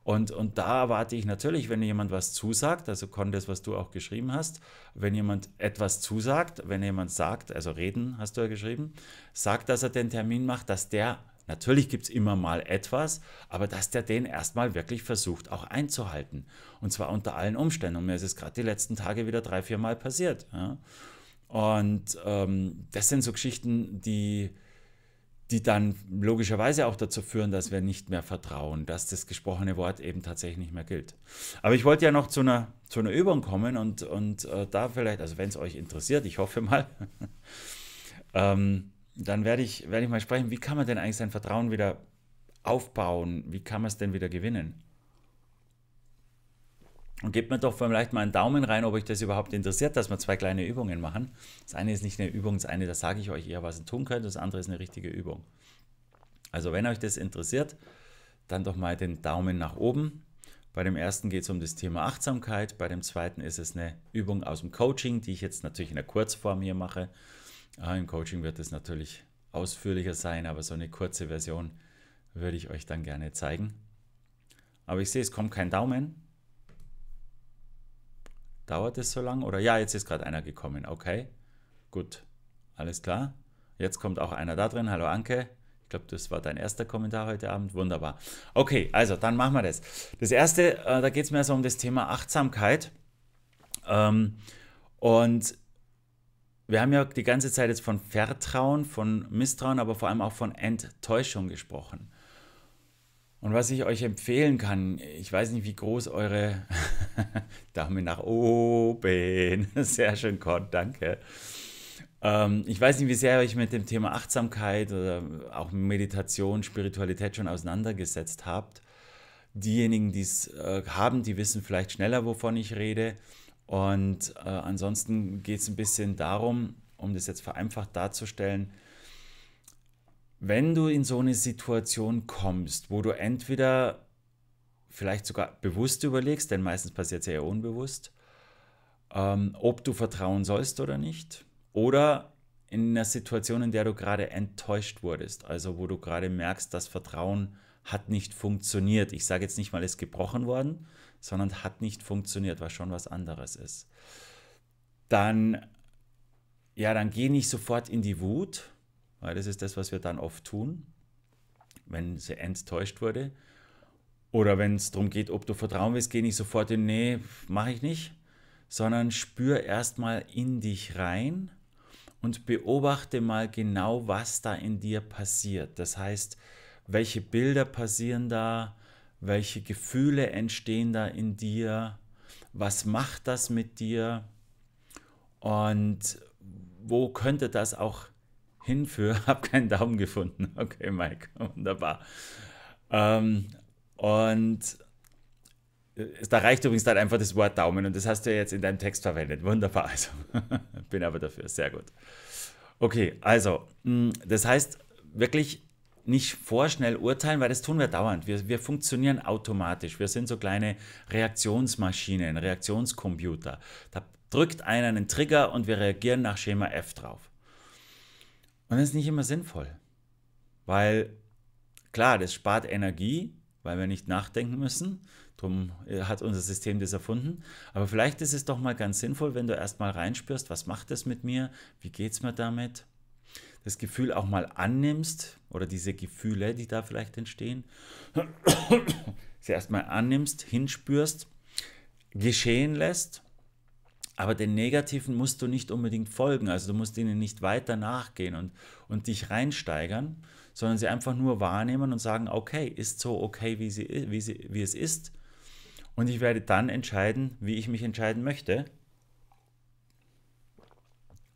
Und, und da erwarte ich natürlich, wenn jemand was zusagt, also Condes, was du auch geschrieben hast, wenn jemand etwas zusagt, wenn jemand sagt, also reden hast du ja geschrieben, sagt, dass er den Termin macht, dass der, natürlich gibt es immer mal etwas, aber dass der den erstmal wirklich versucht auch einzuhalten. Und zwar unter allen Umständen. Und mir ist es gerade die letzten Tage wieder drei, vier Mal passiert. Ja. Und ähm, das sind so Geschichten, die, die dann logischerweise auch dazu führen, dass wir nicht mehr vertrauen, dass das gesprochene Wort eben tatsächlich nicht mehr gilt. Aber ich wollte ja noch zu einer, zu einer Übung kommen und, und äh, da vielleicht, also wenn es euch interessiert, ich hoffe mal, (laughs) ähm, dann werde ich, werd ich mal sprechen, wie kann man denn eigentlich sein Vertrauen wieder aufbauen, wie kann man es denn wieder gewinnen? Und gebt mir doch vielleicht mal einen Daumen rein, ob euch das überhaupt interessiert, dass wir zwei kleine Übungen machen. Das eine ist nicht eine Übung, das eine, da sage ich euch eher, was ihr tun könnt, das andere ist eine richtige Übung. Also wenn euch das interessiert, dann doch mal den Daumen nach oben. Bei dem ersten geht es um das Thema Achtsamkeit, bei dem zweiten ist es eine Übung aus dem Coaching, die ich jetzt natürlich in der Kurzform hier mache. Äh, Im Coaching wird es natürlich ausführlicher sein, aber so eine kurze Version würde ich euch dann gerne zeigen. Aber ich sehe, es kommt kein Daumen. Dauert es so lange? Oder ja, jetzt ist gerade einer gekommen. Okay, gut, alles klar. Jetzt kommt auch einer da drin. Hallo Anke. Ich glaube, das war dein erster Kommentar heute Abend. Wunderbar. Okay, also dann machen wir das. Das erste, äh, da geht es mir so um das Thema Achtsamkeit. Ähm, und wir haben ja die ganze Zeit jetzt von Vertrauen, von Misstrauen, aber vor allem auch von Enttäuschung gesprochen. Und was ich euch empfehlen kann, ich weiß nicht, wie groß eure (laughs) Daumen nach oben, (laughs) sehr schön, Cord, danke. Ähm, ich weiß nicht, wie sehr ihr euch mit dem Thema Achtsamkeit oder auch Meditation, Spiritualität schon auseinandergesetzt habt. Diejenigen, die es äh, haben, die wissen vielleicht schneller, wovon ich rede. Und äh, ansonsten geht es ein bisschen darum, um das jetzt vereinfacht darzustellen, wenn du in so eine Situation kommst, wo du entweder vielleicht sogar bewusst überlegst, denn meistens passiert es ja unbewusst, ähm, ob du vertrauen sollst oder nicht, oder in einer Situation, in der du gerade enttäuscht wurdest, also wo du gerade merkst, das Vertrauen hat nicht funktioniert. Ich sage jetzt nicht mal, es ist gebrochen worden, sondern hat nicht funktioniert, was schon was anderes ist. Dann, ja, dann geh nicht sofort in die Wut, weil das ist das, was wir dann oft tun, wenn sie enttäuscht wurde. Oder wenn es darum geht, ob du vertrauen willst, geh nicht sofort in, nee, mache ich nicht, sondern spür erstmal in dich rein und beobachte mal genau, was da in dir passiert. Das heißt, welche Bilder passieren da, welche Gefühle entstehen da in dir, was macht das mit dir und wo könnte das auch hin für, (laughs) habe keinen Daumen gefunden. (laughs) Okay, Mike, wunderbar. Ähm, und äh, da reicht übrigens dann einfach das Wort Daumen und das hast du ja jetzt in deinem Text verwendet. Wunderbar, also (laughs) bin aber dafür, sehr gut. Okay, also, mm, das heißt wirklich nicht vorschnell urteilen, weil das tun wir dauernd. Wir, wir funktionieren automatisch. Wir sind so kleine Reaktionsmaschinen, Reaktionscomputer. Da drückt einer einen Trigger und wir reagieren nach Schema F drauf. Und das ist nicht immer sinnvoll. Weil, klar, das spart Energie, weil wir nicht nachdenken müssen. Darum äh, hat unser System das erfunden. Aber vielleicht ist es doch mal ganz sinnvoll, wenn du erstmal reinspürst, was macht das mit mir? Wie geht es mir damit? Das Gefühl auch mal annimmst oder diese Gefühle, die da vielleicht entstehen, (coughs) sie erstmal annimmst, hinspürst, geschehen lässt aber den Negativen musst du nicht unbedingt folgen, also du musst ihnen nicht weiter nachgehen und, und dich reinsteigern, sondern sie einfach nur wahrnehmen und sagen, okay, ist so okay, wie, sie, wie, sie, wie es ist. Und ich werde dann entscheiden, wie ich mich entscheiden möchte.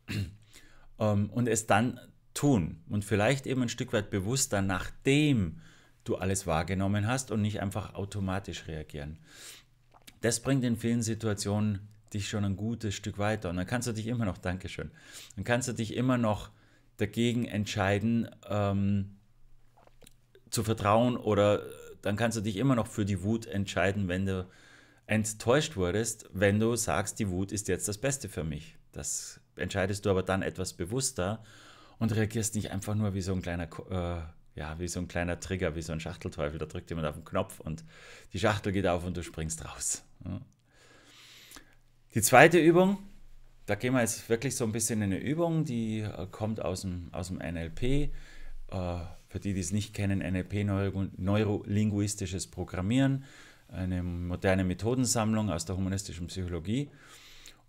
(clears throat) Ähm, und es dann tun. Und vielleicht eben ein Stück weit bewusster, nachdem du alles wahrgenommen hast und nicht einfach automatisch reagieren. Das bringt in vielen Situationen dich schon ein gutes Stück weiter. Und dann kannst du dich immer noch, Dankeschön, dann kannst du dich immer noch dagegen entscheiden, ähm, zu vertrauen oder dann kannst du dich immer noch für die Wut entscheiden, wenn du enttäuscht wurdest, wenn du sagst, die Wut ist jetzt das Beste für mich. Das entscheidest du aber dann etwas bewusster und reagierst nicht einfach nur wie so ein kleiner, äh, ja, wie so ein kleiner Trigger, wie so ein Schachtelteufel. Da drückt jemand auf den Knopf und die Schachtel geht auf und du springst raus. Ja? Die zweite Übung, da gehen wir jetzt wirklich so ein bisschen in eine Übung, die äh, kommt aus dem, aus dem NLP. Äh, für die, die es nicht kennen, NLP Neurolinguistisches Programmieren, eine moderne Methodensammlung aus der humanistischen Psychologie.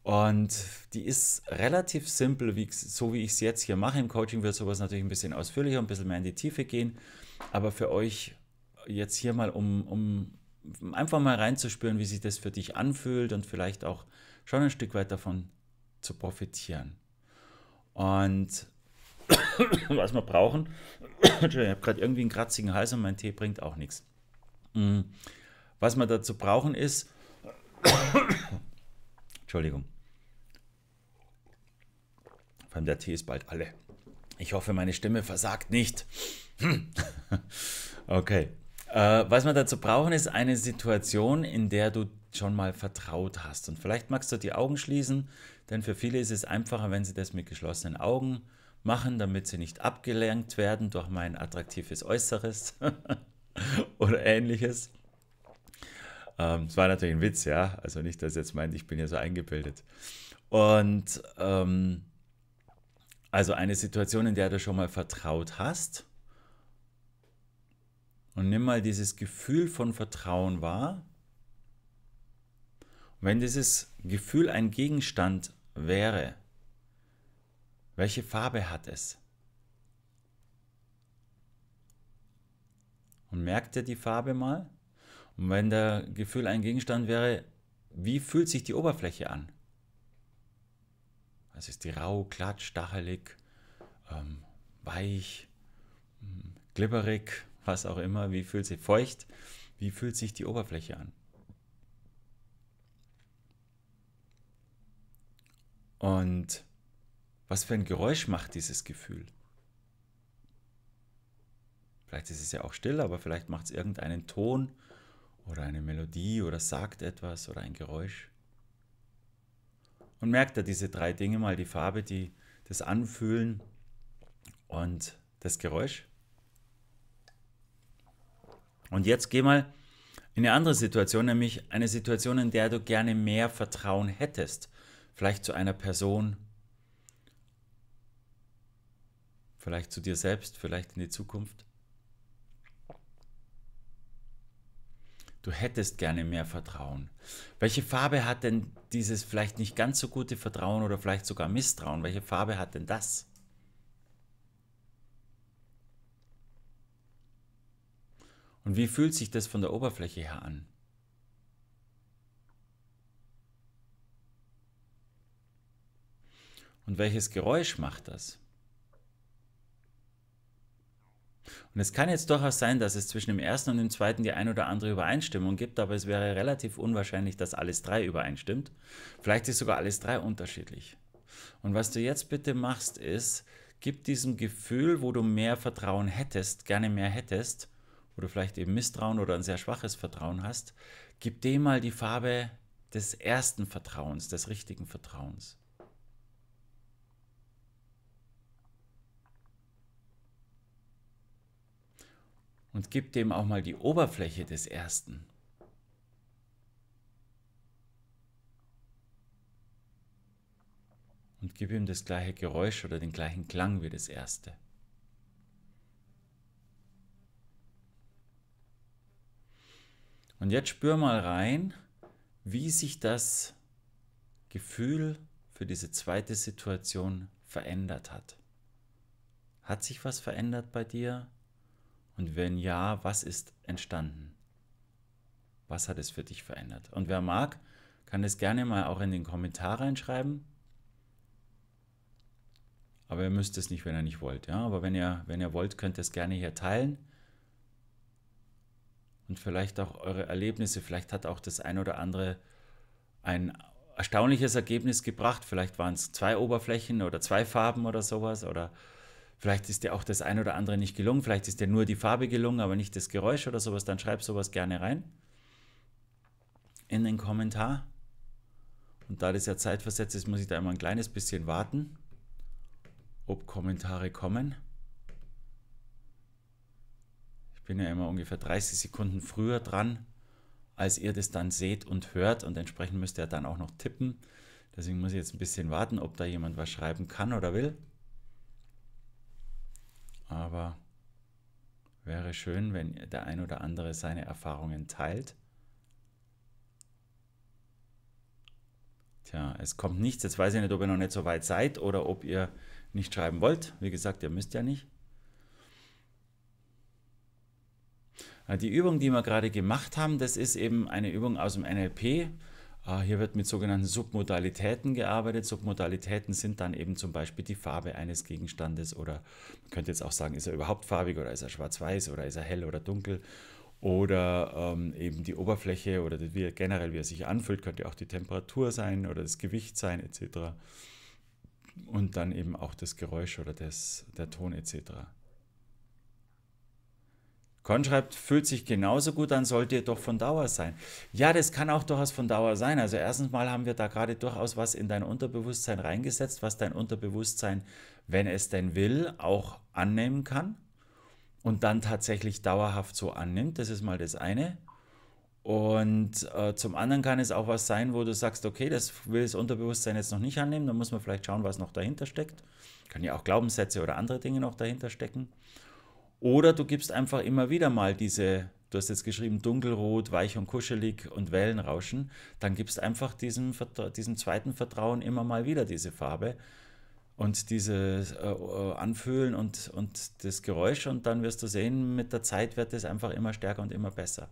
Und die ist relativ simpel, wie, so wie ich es jetzt hier mache. Im Coaching wird sowas natürlich ein bisschen ausführlicher, ein bisschen mehr in die Tiefe gehen. Aber für euch jetzt hier mal, um, um einfach mal reinzuspüren, wie sich das für dich anfühlt und vielleicht auch schon ein Stück weit davon zu profitieren. Und (coughs) was wir brauchen, (coughs) ich habe gerade irgendwie einen kratzigen Hals und mein Tee bringt auch nichts. Mm. Was wir dazu brauchen ist, (coughs) Entschuldigung, vor allem der Tee ist bald alle. Ich hoffe, meine Stimme versagt nicht. okay. Äh, was wir dazu brauchen, ist eine Situation, in der du schon mal vertraut hast. Und vielleicht magst du die Augen schließen, denn für viele ist es einfacher, wenn sie das mit geschlossenen Augen machen, damit sie nicht abgelenkt werden durch mein attraktives Äußeres (laughs) oder ähnliches. Ähm, es ähm, war natürlich ein Witz, ja. Also nicht, dass jetzt meint, ich bin ja so eingebildet. Und ähm, also eine Situation, in der du schon mal vertraut hast. Und nimm mal dieses Gefühl von Vertrauen wahr wenn dieses Gefühl ein Gegenstand wäre, welche Farbe hat es? Und merkt ihr die Farbe mal? Und wenn der Gefühl ein Gegenstand wäre, wie fühlt sich die Oberfläche an? Also ist die rau, glatt, stachelig, ähm, weich, hm, glibberig, was auch immer. Wie fühlt sie feucht? Wie fühlt sich die Oberfläche an? Und was für ein Geräusch macht dieses Gefühl? Vielleicht ist es ja auch still, aber vielleicht macht es irgendeinen Ton oder eine Melodie oder sagt etwas oder ein Geräusch. Und merkt er diese drei Dinge mal, die Farbe, die, das Anfühlen und das Geräusch. Und jetzt geh mal in eine andere Situation, nämlich eine Situation, in der du gerne mehr Vertrauen hättest vielleicht zu einer Person, vielleicht zu dir selbst, vielleicht in die Zukunft. Du hättest gerne mehr Vertrauen. Welche Farbe hat denn dieses vielleicht nicht ganz so gute Vertrauen oder vielleicht sogar Misstrauen? Welche Farbe hat denn das? Und wie fühlt sich das von der Oberfläche her an? Und welches Geräusch macht das? Und es kann jetzt durchaus sein, dass es zwischen dem ersten und dem zweiten die ein oder andere Übereinstimmung gibt, aber es wäre relativ unwahrscheinlich, dass alles drei übereinstimmt. Vielleicht ist sogar alles drei unterschiedlich. Und was du jetzt bitte machst, ist, gib diesem Gefühl, wo du mehr Vertrauen hättest, gerne mehr hättest, wo du vielleicht eben Misstrauen oder ein sehr schwaches Vertrauen hast, gib dem mal die Farbe des ersten Vertrauens, des richtigen Vertrauens. und gib dem auch mal die Oberfläche des ersten. Und gib ihm das gleiche Geräusch oder den gleichen Klang wie das erste. Und jetzt spür mal rein, wie sich das Gefühl für diese zweite Situation verändert hat. Hat sich was verändert bei dir? Und wenn ja, was ist entstanden? Was hat es für dich verändert? Und wer mag, kann es gerne mal auch in den Kommentar reinschreiben. Aber ihr müsst es nicht, wenn ihr nicht wollt. Ja? Aber wenn ihr, wenn ihr wollt, könnt ihr es gerne hier teilen. Und vielleicht auch eure Erlebnisse. Vielleicht hat auch das ein oder andere ein erstaunliches Ergebnis gebracht. Vielleicht waren es zwei Oberflächen oder zwei Farben oder sowas. Oder Vielleicht ist dir auch das ein oder andere nicht gelungen, vielleicht ist dir nur die Farbe gelungen, aber nicht das Geräusch oder sowas, dann schreib sowas gerne rein in den Kommentar. Und da das ja zeitversetzt ist, muss ich da immer ein kleines bisschen warten, ob Kommentare kommen. Ich bin ja immer ungefähr 30 Sekunden früher dran, als ihr das dann seht und hört und entsprechend müsst ihr dann auch noch tippen. Deswegen muss ich jetzt ein bisschen warten, ob da jemand was schreiben kann oder will aber wäre schön, wenn der ein oder andere seine Erfahrungen teilt. Tja, es kommt nichts. Jetzt weiß ich nicht, ob ihr noch nicht so weit seid oder ob ihr nicht schreiben wollt. Wie gesagt, ihr müsst ja nicht. Äh, die Übung, die wir gerade gemacht haben, das ist eben eine Übung aus dem NLP. Ah, hier wird mit sogenannten Submodalitäten gearbeitet. Submodalitäten sind dann eben zum Beispiel die Farbe eines Gegenstandes oder man könnte jetzt auch sagen, ist er überhaupt farbig oder ist er schwarz-weiß oder ist er hell oder dunkel oder ähm, eben die Oberfläche oder wie er, generell, wie er sich anfühlt, könnte auch die Temperatur sein oder das Gewicht sein etc. Und dann eben auch das Geräusch oder das, der Ton etc. Con schreibt, fühlt sich genauso gut dann sollte doch von Dauer sein. Ja, das kann auch durchaus von Dauer sein. Also erstens mal haben wir da gerade durchaus was in dein Unterbewusstsein reingesetzt, was dein Unterbewusstsein, wenn es denn will, auch annehmen kann und dann tatsächlich dauerhaft so annimmt. Das ist mal das eine. Und äh, zum anderen kann es auch was sein, wo du sagst, okay, das will das Unterbewusstsein jetzt noch nicht annehmen, dann muss man vielleicht schauen, was noch dahinter steckt. Kann ja auch Glaubenssätze oder andere Dinge noch dahinter stecken. Oder du gibst einfach immer wieder mal diese, du hast jetzt geschrieben, dunkelrot, weich und kuschelig und Wellenrauschen, dann gibst einfach diesem, diesem zweiten Vertrauen immer mal wieder diese Farbe und dieses äh, äh, Anfühlen und, und das Geräusch und dann wirst du sehen, mit der Zeit wird es einfach immer stärker und immer besser.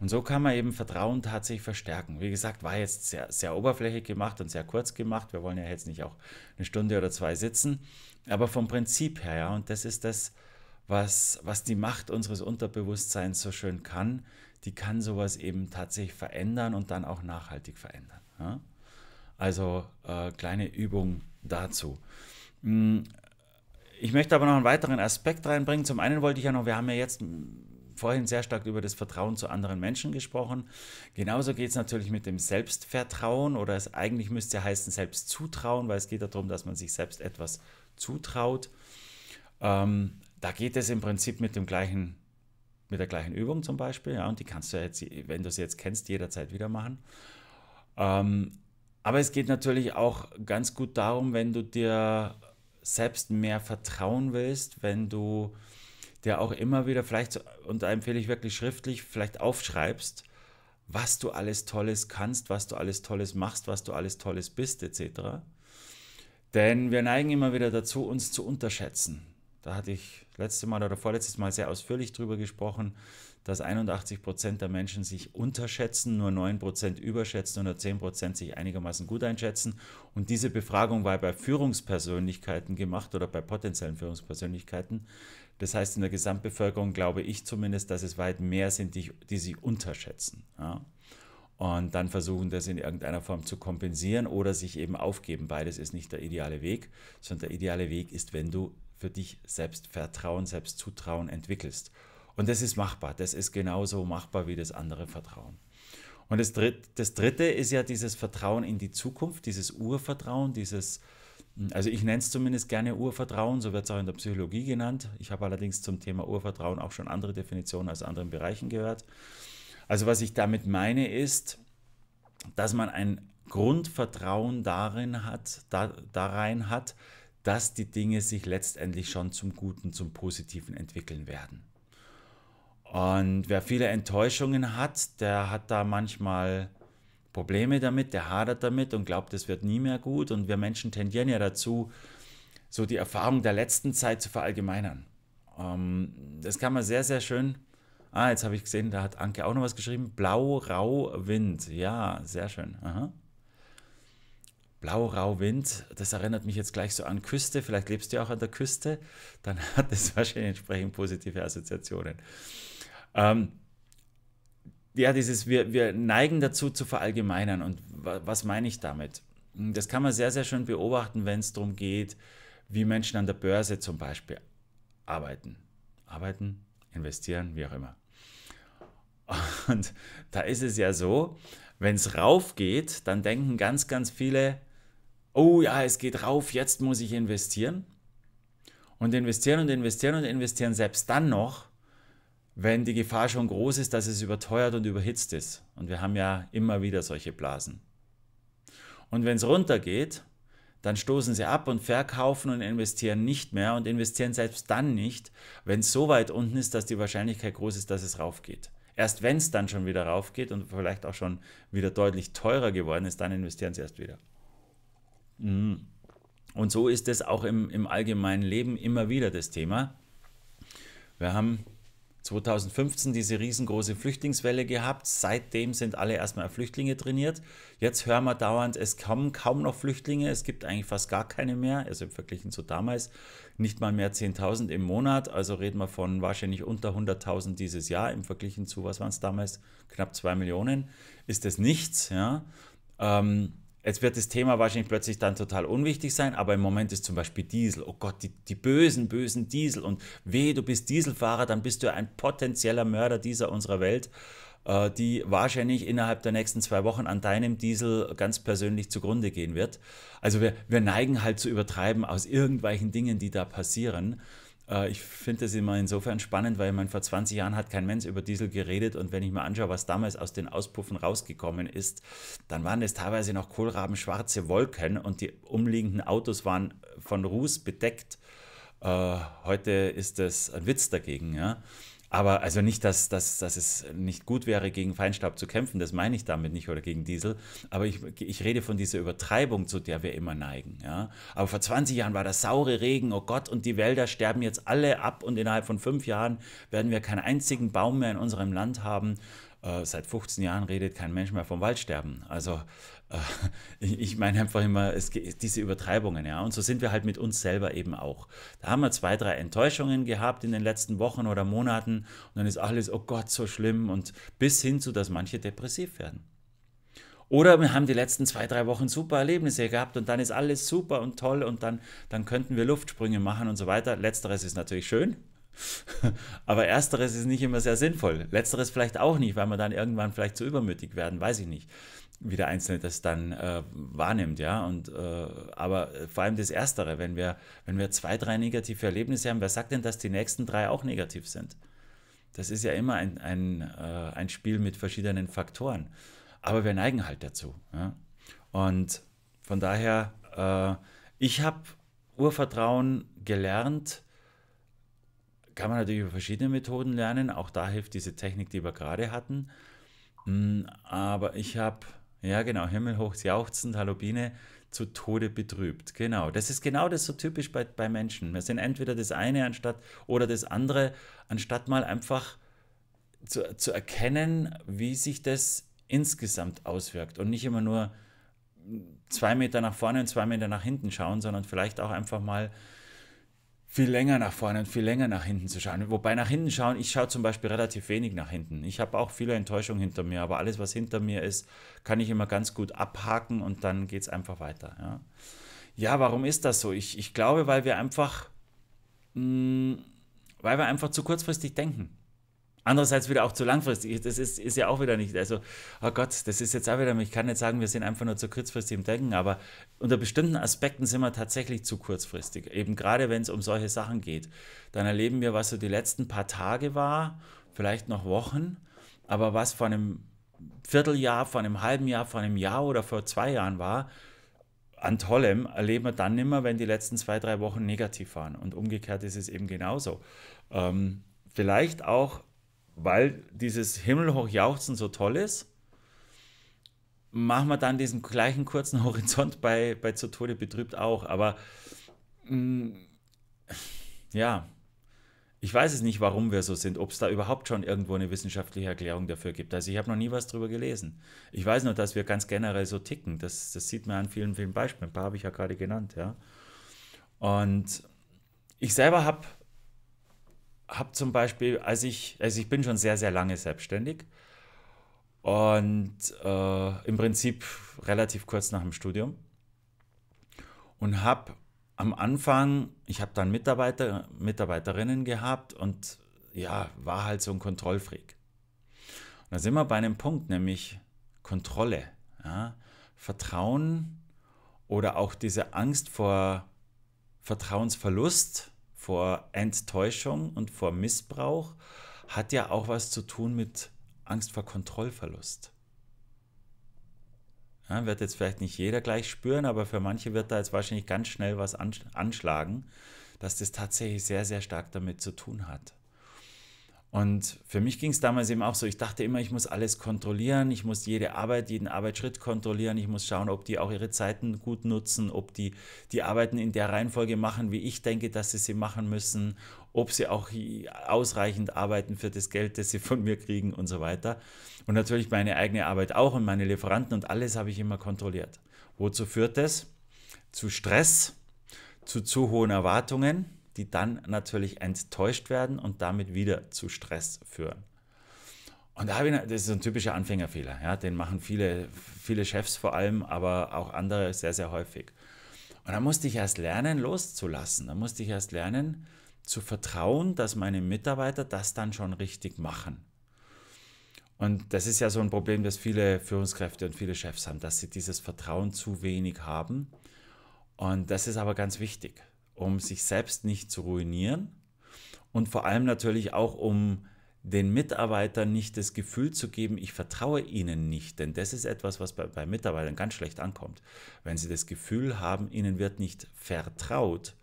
Und so kann man eben Vertrauen tatsächlich verstärken. Wie gesagt, war jetzt sehr, sehr oberflächlich gemacht und sehr kurz gemacht. Wir wollen ja jetzt nicht auch eine Stunde oder zwei sitzen, aber vom Prinzip her, ja, und das ist das, was, was die Macht unseres Unterbewusstseins so schön kann, die kann sowas eben tatsächlich verändern und dann auch nachhaltig verändern. Ja? Also äh, kleine Übung dazu. Hm, ich möchte aber noch einen weiteren Aspekt reinbringen. Zum einen wollte ich ja noch, wir haben ja jetzt vorhin sehr stark über das Vertrauen zu anderen Menschen gesprochen. Genauso geht es natürlich mit dem Selbstvertrauen oder es eigentlich müsste ja heißen Selbstzutrauen, weil es geht darum, dass man sich selbst etwas zutraut. Ähm, da geht es im Prinzip mit dem gleichen, mit der gleichen Übung zum Beispiel, ja, und die kannst du jetzt, wenn du sie jetzt kennst, jederzeit wieder machen. Ähm, aber es geht natürlich auch ganz gut darum, wenn du dir selbst mehr vertrauen willst, wenn du dir auch immer wieder vielleicht, und da empfehle ich wirklich schriftlich, vielleicht aufschreibst, was du alles Tolles kannst, was du alles Tolles machst, was du alles Tolles bist, etc. Denn wir neigen immer wieder dazu, uns zu unterschätzen. Da hatte ich letzte Mal oder vorletztes Mal sehr ausführlich darüber gesprochen, dass 81 Prozent der Menschen sich unterschätzen, nur 9 Prozent überschätzen und nur 10 Prozent sich einigermaßen gut einschätzen. Und diese Befragung war bei Führungspersönlichkeiten gemacht oder bei potenziellen Führungspersönlichkeiten. Das heißt, in der Gesamtbevölkerung glaube ich zumindest, dass es weit mehr sind, die, die sich unterschätzen. Ja? Und dann versuchen, das in irgendeiner Form zu kompensieren oder sich eben aufgeben. Beides ist nicht der ideale Weg, sondern der ideale Weg ist, wenn du für dich Selbstvertrauen, Selbstzutrauen entwickelst. Und das ist machbar. Das ist genauso machbar wie das andere Vertrauen. Und das, Dritt, das Dritte ist ja dieses Vertrauen in die Zukunft, dieses Urvertrauen, dieses, hm, also ich nenne es zumindest gerne Urvertrauen, so wird es auch in der Psychologie genannt. Ich habe allerdings zum Thema Urvertrauen auch schon andere Definitionen aus anderen Bereichen gehört. Also was ich damit meine ist, dass man ein Grundvertrauen darin hat, da, darein hat, dass die Dinge sich letztendlich schon zum Guten, zum Positiven entwickeln werden. Und wer viele Enttäuschungen hat, der hat da manchmal Probleme damit, der hadert damit und glaubt, es wird nie mehr gut. Und wir Menschen tendieren ja dazu, so die Erfahrung der letzten Zeit zu verallgemeinern. Ähm, das kann man sehr, sehr schön. Ah, jetzt habe ich gesehen, da hat Anke auch noch was geschrieben. Blau, rau, Wind. Ja, sehr schön. Aha. Blau, rau, Wind, das erinnert mich jetzt gleich so an Küste, vielleicht lebst du ja auch an der Küste, dann (laughs) hat das wahrscheinlich entsprechend positive Assoziationen. Ähm, ja, dieses, wir, wir neigen dazu zu verallgemeinern und was meine ich damit? Das kann man sehr, sehr schön beobachten, wenn es darum geht, wie Menschen an der Börse zum Beispiel arbeiten. Arbeiten, investieren, wie auch immer. Und da ist es ja so, wenn es rauf geht, dann denken ganz, ganz viele, oh ja, es geht rauf, jetzt muss ich investieren. Und investieren und investieren und investieren selbst dann noch, wenn die Gefahr schon groß ist, dass es überteuert und überhitzt ist. Und wir haben ja immer wieder solche Blasen. Und wenn es runtergeht, dann stoßen sie ab und verkaufen und investieren nicht mehr und investieren selbst dann nicht, wenn es so weit unten ist, dass die Wahrscheinlichkeit groß ist, dass es raufgeht. Erst wenn es dann schon wieder raufgeht und vielleicht auch schon wieder deutlich teurer geworden ist, dann investieren sie erst wieder. Mhm. Und so ist es auch im, im allgemeinen Leben immer wieder das Thema. Wir haben 2015 diese riesengroße Flüchtlingswelle gehabt. Seitdem sind alle erstmal Flüchtlinge trainiert. Jetzt hören wir dauernd, es kommen kaum noch Flüchtlinge. Es gibt eigentlich fast gar keine mehr. Also im Vergleich zu damals nicht mal mehr 10.000 im Monat. Also reden wir von wahrscheinlich unter 100.000 dieses Jahr. Im Vergleich zu, was waren es damals? Knapp 2 Millionen. Ist das nichts. Ja. Ähm, Jetzt wird das Thema wahrscheinlich plötzlich dann total unwichtig sein, aber im Moment ist zum Beispiel Diesel. Oh Gott, die, die bösen, bösen Diesel. Und weh, du bist Dieselfahrer, dann bist du ein potenzieller Mörder dieser unserer Welt, äh, die wahrscheinlich innerhalb der nächsten zwei Wochen an deinem Diesel ganz persönlich zugrunde gehen wird. Also wir, wir neigen halt zu übertreiben aus irgendwelchen Dingen, die da passieren. Äh, ich finde das immer insofern spannend, weil man vor 20 Jahren hat kein Mensch über Diesel geredet und wenn ich mir anschaue, was damals aus den Auspuffen rausgekommen ist, dann waren es teilweise noch kohlrabenschwarze Wolken und die umliegenden Autos waren von Ruß bedeckt. Äh, heute ist das ein Witz dagegen. Ja? Aber also nicht, dass, dass, dass es nicht gut wäre, gegen Feinstaub zu kämpfen, das meine ich damit nicht oder gegen Diesel. Aber ich, ich rede von dieser Übertreibung, zu der wir immer neigen. Ja? Aber vor 20 Jahren war das saure Regen, oh Gott, und die Wälder sterben jetzt alle ab und innerhalb von fünf Jahren werden wir keinen einzigen Baum mehr in unserem Land haben. Äh, seit 15 Jahren redet kein Mensch mehr vom Waldsterben. Also äh, ich meine einfach immer, es geht diese Übertreibungen, ja. Und so sind wir halt mit uns selber eben auch. Da haben wir zwei, drei Enttäuschungen gehabt in den letzten Wochen oder Monaten und dann ist alles, oh Gott, so schlimm und bis hin zu, dass manche depressiv werden. Oder wir haben die letzten zwei, drei Wochen super Erlebnisse gehabt und dann ist alles super und toll und dann, dann könnten wir Luftsprünge machen und so weiter. Letzteres ist natürlich schön, (laughs) aber ersteres ist nicht immer sehr sinnvoll. Letzteres vielleicht auch nicht, weil wir dann irgendwann vielleicht zu übermütig werden, weiß ich nicht wie der Einzelne das dann äh, wahrnimmt, ja. Und äh, aber äh, vor allem das Erstere, wenn wir, wenn wir zwei, drei negative Erlebnisse haben, wer sagt denn, dass die nächsten drei auch negativ sind? Das ist ja immer ein, ein, äh, ein Spiel mit verschiedenen Faktoren. Aber wir neigen halt dazu. Ja? Und von daher, äh, ich habe Urvertrauen gelernt, kann man natürlich über verschiedene Methoden lernen. Auch da hilft diese Technik, die wir gerade hatten. Hm, aber ich habe ja, genau, himmelhoch jauchzend, hallo zu Tode betrübt. Genau, das ist genau das so typisch bei, bei Menschen. Wir sind entweder das eine anstatt oder das andere, anstatt mal einfach zu, zu erkennen, wie sich das insgesamt auswirkt und nicht immer nur zwei Meter nach vorne und zwei Meter nach hinten schauen, sondern vielleicht auch einfach mal viel länger nach vorne und viel länger nach hinten zu schauen. Wobei nach hinten schauen, ich schaue zum Beispiel relativ wenig nach hinten. Ich habe auch viele Enttäuschungen hinter mir, aber alles, was hinter mir ist, kann ich immer ganz gut abhaken und dann geht es einfach weiter. Ja. ja, warum ist das so? Ich, ich glaube, weil wir einfach, mh, mm, weil wir einfach zu kurzfristig denken. Andererseits wieder auch zu langfristig. Das ist, ist ja auch wieder nicht. Also, oh Gott, das ist jetzt auch wieder. Ich kann nicht sagen, wir sind einfach nur zu kurzfristig im Denken, aber unter bestimmten Aspekten sind wir tatsächlich zu kurzfristig. Eben gerade, wenn es um solche Sachen geht. Dann erleben wir, was so die letzten paar Tage war, vielleicht noch Wochen, aber was vor einem Vierteljahr, vor einem halben Jahr, vor einem Jahr oder vor zwei Jahren war, an Tollem erleben wir dann immer, wenn die letzten zwei, drei Wochen negativ waren. Und umgekehrt ist es eben genauso. Ähm, vielleicht auch weil dieses Himmelhochjauchzen so toll ist, machen wir dann diesen gleichen kurzen (laughs) Horizont bei, bei Zu Tode betrübt auch. Aber mh, mm, ja, ich weiß es nicht, warum wir so sind, ob es da überhaupt schon irgendwo eine wissenschaftliche Erklärung dafür gibt. Also ich habe noch nie was drüber gelesen. Ich weiß nur, dass wir ganz generell so ticken. Das, das sieht man an vielen, vielen Beispielen. Ein paar habe ich ja gerade genannt, ja. Und ich selber habe habe zum Beispiel, als ich, also ich bin schon sehr, sehr lange selbstständig und äh, im Prinzip relativ kurz nach dem Studium und habe am Anfang, ich habe dann Mitarbeiter, Mitarbeiterinnen gehabt und ja, war halt so ein Kontrollfreak. Und da sind wir bei einem Punkt, nämlich Kontrolle, ja, Vertrauen oder auch diese Angst vor Vertrauensverlust vor Enttäuschung und vor Missbrauch hat ja auch was zu tun mit Angst vor Kontrollverlust. Ja, wird jetzt vielleicht nicht jeder gleich spüren, aber für manche wird da jetzt wahrscheinlich ganz schnell was anschlagen, dass das tatsächlich sehr, sehr stark damit zu tun hat. Und für mich ging es damals eben auch so, ich dachte immer, ich muss alles kontrollieren, ich muss jede Arbeit, jeden Arbeitsschritt kontrollieren, ich muss schauen, ob die auch ihre Zeiten gut nutzen, ob die die Arbeiten in der Reihenfolge machen, wie ich denke, dass sie sie machen müssen, ob sie auch ausreichend arbeiten für das Geld, das sie von mir kriegen und so weiter. Und natürlich meine eigene Arbeit auch und meine Lieferanten und alles habe ich immer kontrolliert. Wozu führt das? Zu Stress, zu zu hohen Erwartungen die dann natürlich enttäuscht werden und damit wieder zu Stress führen. Und da habe ich, das ist ein typischer Anfängerfehler, ja, den machen viele, viele Chefs vor allem, aber auch andere sehr, sehr häufig. Und da musste ich erst lernen, loszulassen. Da musste ich erst lernen, zu vertrauen, dass meine Mitarbeiter das dann schon richtig machen. Und das ist ja so ein Problem, das viele Führungskräfte und viele Chefs haben, dass sie dieses Vertrauen zu wenig haben. Und das ist aber ganz wichtig um sich selbst nicht zu ruinieren und vor allem natürlich auch, um den Mitarbeitern nicht das Gefühl zu geben, ich vertraue ihnen nicht, denn das ist etwas, was bei, bei Mitarbeitern ganz schlecht ankommt. Wenn sie das Gefühl haben, ihnen wird nicht vertraut,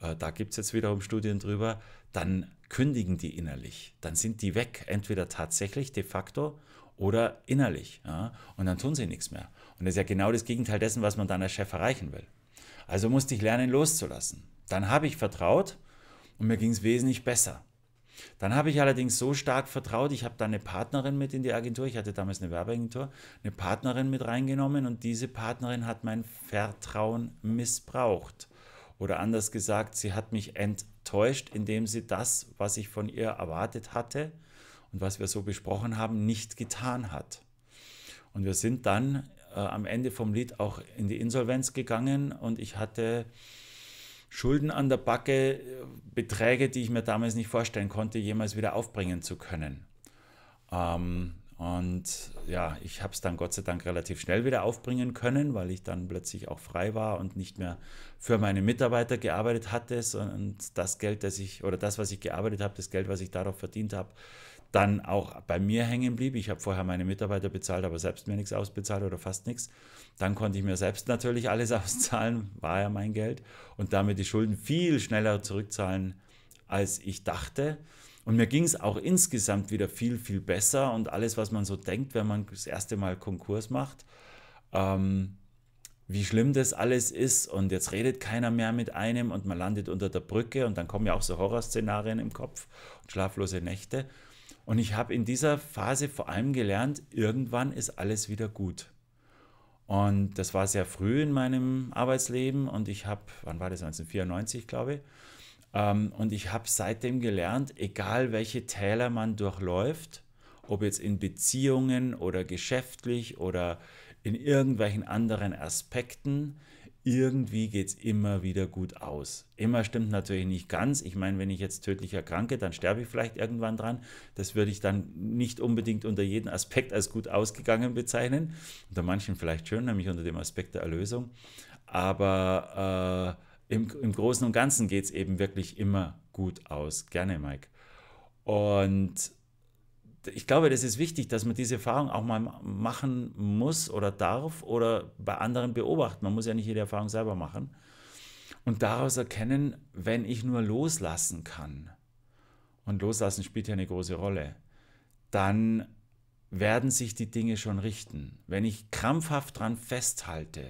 äh, da gibt es jetzt wiederum Studien drüber, dann kündigen die innerlich, dann sind die weg, entweder tatsächlich de facto oder innerlich. Ja? Und dann tun sie nichts mehr. Und das ist ja genau das Gegenteil dessen, was man dann als Chef erreichen will. Also musste ich lernen, loszulassen. Dann habe ich vertraut und mir ging es wesentlich besser. Dann habe ich allerdings so stark vertraut, ich habe da eine Partnerin mit in die Agentur, ich hatte damals eine Werbeagentur, eine Partnerin mit reingenommen und diese Partnerin hat mein Vertrauen missbraucht. Oder anders gesagt, sie hat mich enttäuscht, indem sie das, was ich von ihr erwartet hatte und was wir so besprochen haben, nicht getan hat. Und wir sind dann äh, am Ende vom Lied auch in die Insolvenz gegangen und ich hatte Schulden an der Backe, äh, Beträge, die ich mir damals nicht vorstellen konnte, jemals wieder aufbringen zu können. Ähm, und ja, ich habe es dann Gott sei Dank relativ schnell wieder aufbringen können, weil ich dann plötzlich auch frei war und nicht mehr für meine Mitarbeiter gearbeitet hatte, Und das Geld, das ich oder das, was ich gearbeitet habe, das Geld, was ich darauf verdient habe, dann auch bei mir hängen blieb. Ich habe vorher meine Mitarbeiter bezahlt, aber selbst mir nichts ausbezahlt oder fast nichts. Dann konnte ich mir selbst natürlich alles (laughs) auszahlen, war ja mein Geld und damit die Schulden viel schneller zurückzahlen, als ich dachte. Und mir ging es auch insgesamt wieder viel, viel besser und alles, was man so denkt, wenn man das erste Mal Konkurs macht, ähm, wie schlimm das alles ist und jetzt redet keiner mehr mit einem und man landet unter der Brücke und dann kommen ja auch so Horrorszenarien im Kopf und schlaflose Nächte. Und ich habe in dieser Phase vor allem gelernt, irgendwann ist alles wieder gut. Und das war sehr früh in meinem Arbeitsleben und ich habe, wann war das, 1994, glaube ich, ähm, und ich habe seitdem gelernt, egal welche Täler man durchläuft, ob jetzt in Beziehungen oder geschäftlich oder in irgendwelchen anderen Aspekten, irgendwie geht es immer wieder gut aus. Immer stimmt natürlich nicht ganz. Ich meine, wenn ich jetzt tödlich erkranke, dann sterbe ich vielleicht irgendwann dran. Das würde ich dann nicht unbedingt unter jedem Aspekt als gut ausgegangen bezeichnen. Unter manchen vielleicht schön, nämlich unter dem Aspekt der Erlösung. Aber äh, im, im Großen und Ganzen geht es eben wirklich immer gut aus. Gerne, Mike. Und ich glaube, das ist wichtig, dass man diese Erfahrung auch mal machen muss oder darf oder bei anderen beobachten. Man muss ja nicht jede Erfahrung selber machen. Und daraus erkennen, wenn ich nur loslassen kann, und loslassen spielt ja eine große Rolle, dann werden sich die Dinge schon richten. Wenn ich krampfhaft dran festhalte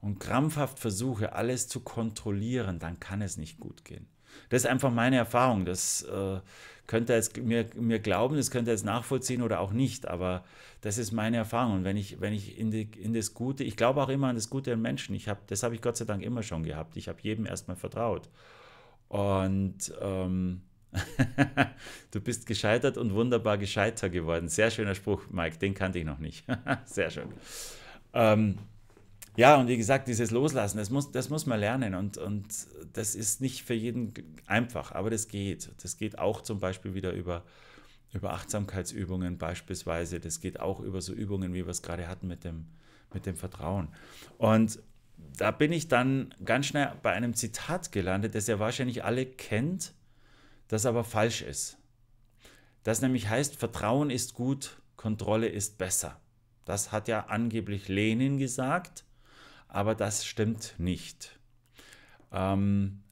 und krampfhaft versuche, alles zu kontrollieren, dann kann es nicht gut gehen. Das ist einfach meine Erfahrung. Das äh, könnt ihr jetzt mir, mir glauben, das könnt ihr jetzt nachvollziehen oder auch nicht, aber das ist meine Erfahrung. Und wenn ich, wenn ich in, die, in das Gute, ich glaube auch immer an das Gute an Menschen. Ich hab, das habe ich Gott sei Dank immer schon gehabt. Ich habe jedem erstmal vertraut. Und ähm, (laughs) du bist gescheitert und wunderbar gescheiter geworden. Sehr schöner Spruch, Mike. Den kannte ich noch nicht. (laughs) Sehr schön. Ähm, ja, und wie gesagt, dieses Loslassen, das muss, das muss man lernen und, und das ist nicht für jeden einfach, aber das geht. Das geht auch zum Beispiel wieder über, über Achtsamkeitsübungen beispielsweise, das geht auch über so Übungen, wie wir es gerade hatten mit dem, mit dem Vertrauen. Und da bin ich dann ganz schnell bei einem Zitat gelandet, das ihr wahrscheinlich alle kennt, das aber falsch ist. Das nämlich heißt, Vertrauen ist gut, Kontrolle ist besser. Das hat ja angeblich Lenin gesagt aber das stimmt nicht. Ähm,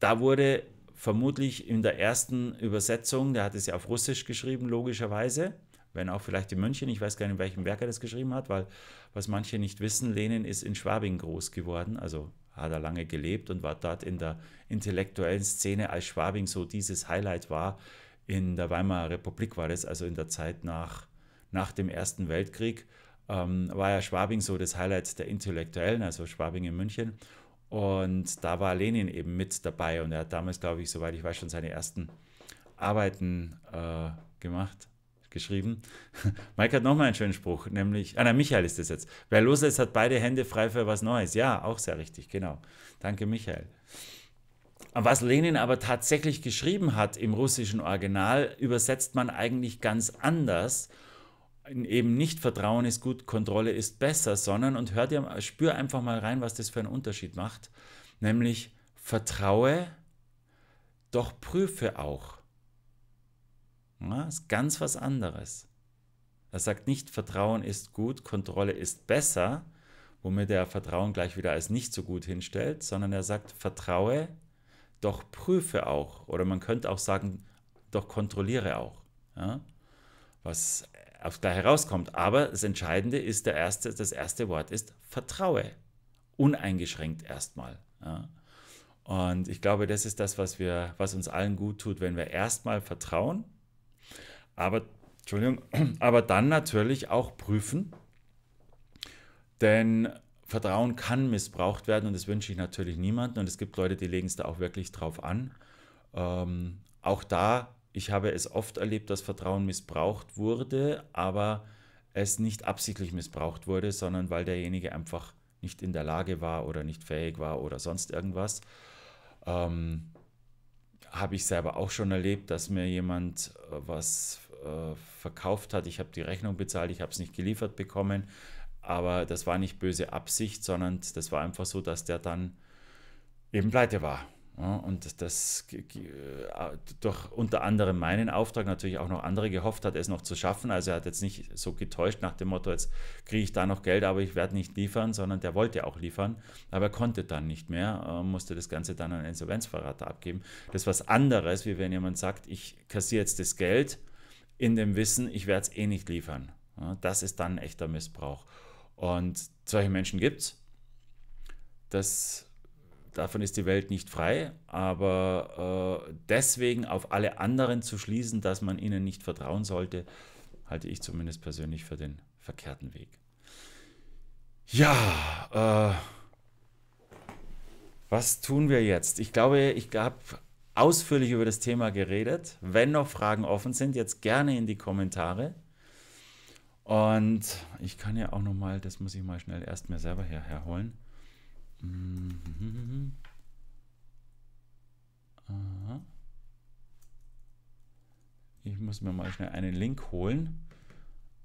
da wurde vermutlich in der ersten Übersetzung, der hat es ja auf Russisch geschrieben, logischerweise, wenn auch vielleicht in München, ich weiß gar nicht, in welchem Werk er das geschrieben hat, weil was manche nicht wissen, Lenin ist in Schwabing groß geworden, also hat er lange gelebt und war dort in der intellektuellen Szene, als Schwabing so dieses Highlight war. In der Weimarer Republik war das, also in der Zeit nach, nach dem Ersten Weltkrieg ähm, war ja Schwabing so das Highlight der Intellektuellen, also Schwabing in München. Und da war Lenin eben mit dabei und er hat damals, glaube ich, soweit ich weiß, schon seine ersten Arbeiten äh, gemacht, geschrieben. (laughs) Mike hat nochmal einen schönen Spruch, nämlich, ah nein, Michael ist das jetzt. Wer loslässt, hat beide Hände frei für was Neues. Ja, auch sehr richtig, genau. Danke, Michael. Was Lenin aber tatsächlich geschrieben hat im russischen Original, übersetzt man eigentlich ganz anders eben nicht Vertrauen ist gut, Kontrolle ist besser, sondern und hör dir, spür einfach mal rein, was das für einen Unterschied macht. Nämlich vertraue, doch prüfe auch. Ja, ist ganz was anderes. Er sagt nicht, Vertrauen ist gut, Kontrolle ist besser, womit er Vertrauen gleich wieder als nicht so gut hinstellt, sondern er sagt, vertraue, doch prüfe auch. Oder man könnte auch sagen, doch kontrolliere auch. Ja? Was aufs Gleiche rauskommt. Aber das Entscheidende ist, der erste, das erste Wort ist Vertraue. Uneingeschränkt erstmal. Ja. Und ich glaube, das ist das, was, wir, was uns allen gut tut, wenn wir erstmal vertrauen, aber, Entschuldigung, (clears throat) aber dann natürlich auch prüfen. Denn Vertrauen kann missbraucht werden und das wünsche ich natürlich niemandem. Und es gibt Leute, die legen es da auch wirklich drauf an. Ähm, auch da ich habe es oft erlebt, dass Vertrauen missbraucht wurde, aber es nicht absichtlich missbraucht wurde, sondern weil derjenige einfach nicht in der Lage war oder nicht fähig war oder sonst irgendwas. Ähm, habe ich selber auch schon erlebt, dass mir jemand äh, was äh, verkauft hat. Ich habe die Rechnung bezahlt, ich habe es nicht geliefert bekommen, aber das war nicht böse Absicht, sondern das war einfach so, dass der dann eben pleite war ja, und das, äh, durch unter anderem meinen Auftrag natürlich auch noch andere gehofft hat, es noch zu schaffen. Also er hat jetzt nicht so getäuscht nach dem Motto, jetzt kriege ich da noch Geld, aber ich werde nicht liefern, sondern der wollte auch liefern, aber er konnte dann nicht mehr, äh, musste das Ganze dann an Insolvenzverrater abgeben. Das ist was anderes, wie wenn jemand sagt, ich kassiere jetzt das Geld in dem Wissen, ich werde es eh nicht liefern. Ja, das ist dann ein echter Missbrauch. Und solche Menschen gibt es. Das davon ist die Welt nicht frei, aber äh, deswegen auf alle anderen zu schließen, dass man ihnen nicht vertrauen sollte, halte ich zumindest persönlich für den verkehrten Weg. Ja, äh, was tun wir jetzt? Ich glaube, ich habe ausführlich über das Thema geredet. Wenn noch Fragen offen sind, jetzt gerne in die Kommentare. Und ich kann ja auch noch mal, das muss ich mal schnell erst mir selber her herholen. Mhm. Ich muss mir mal schnell einen Link holen.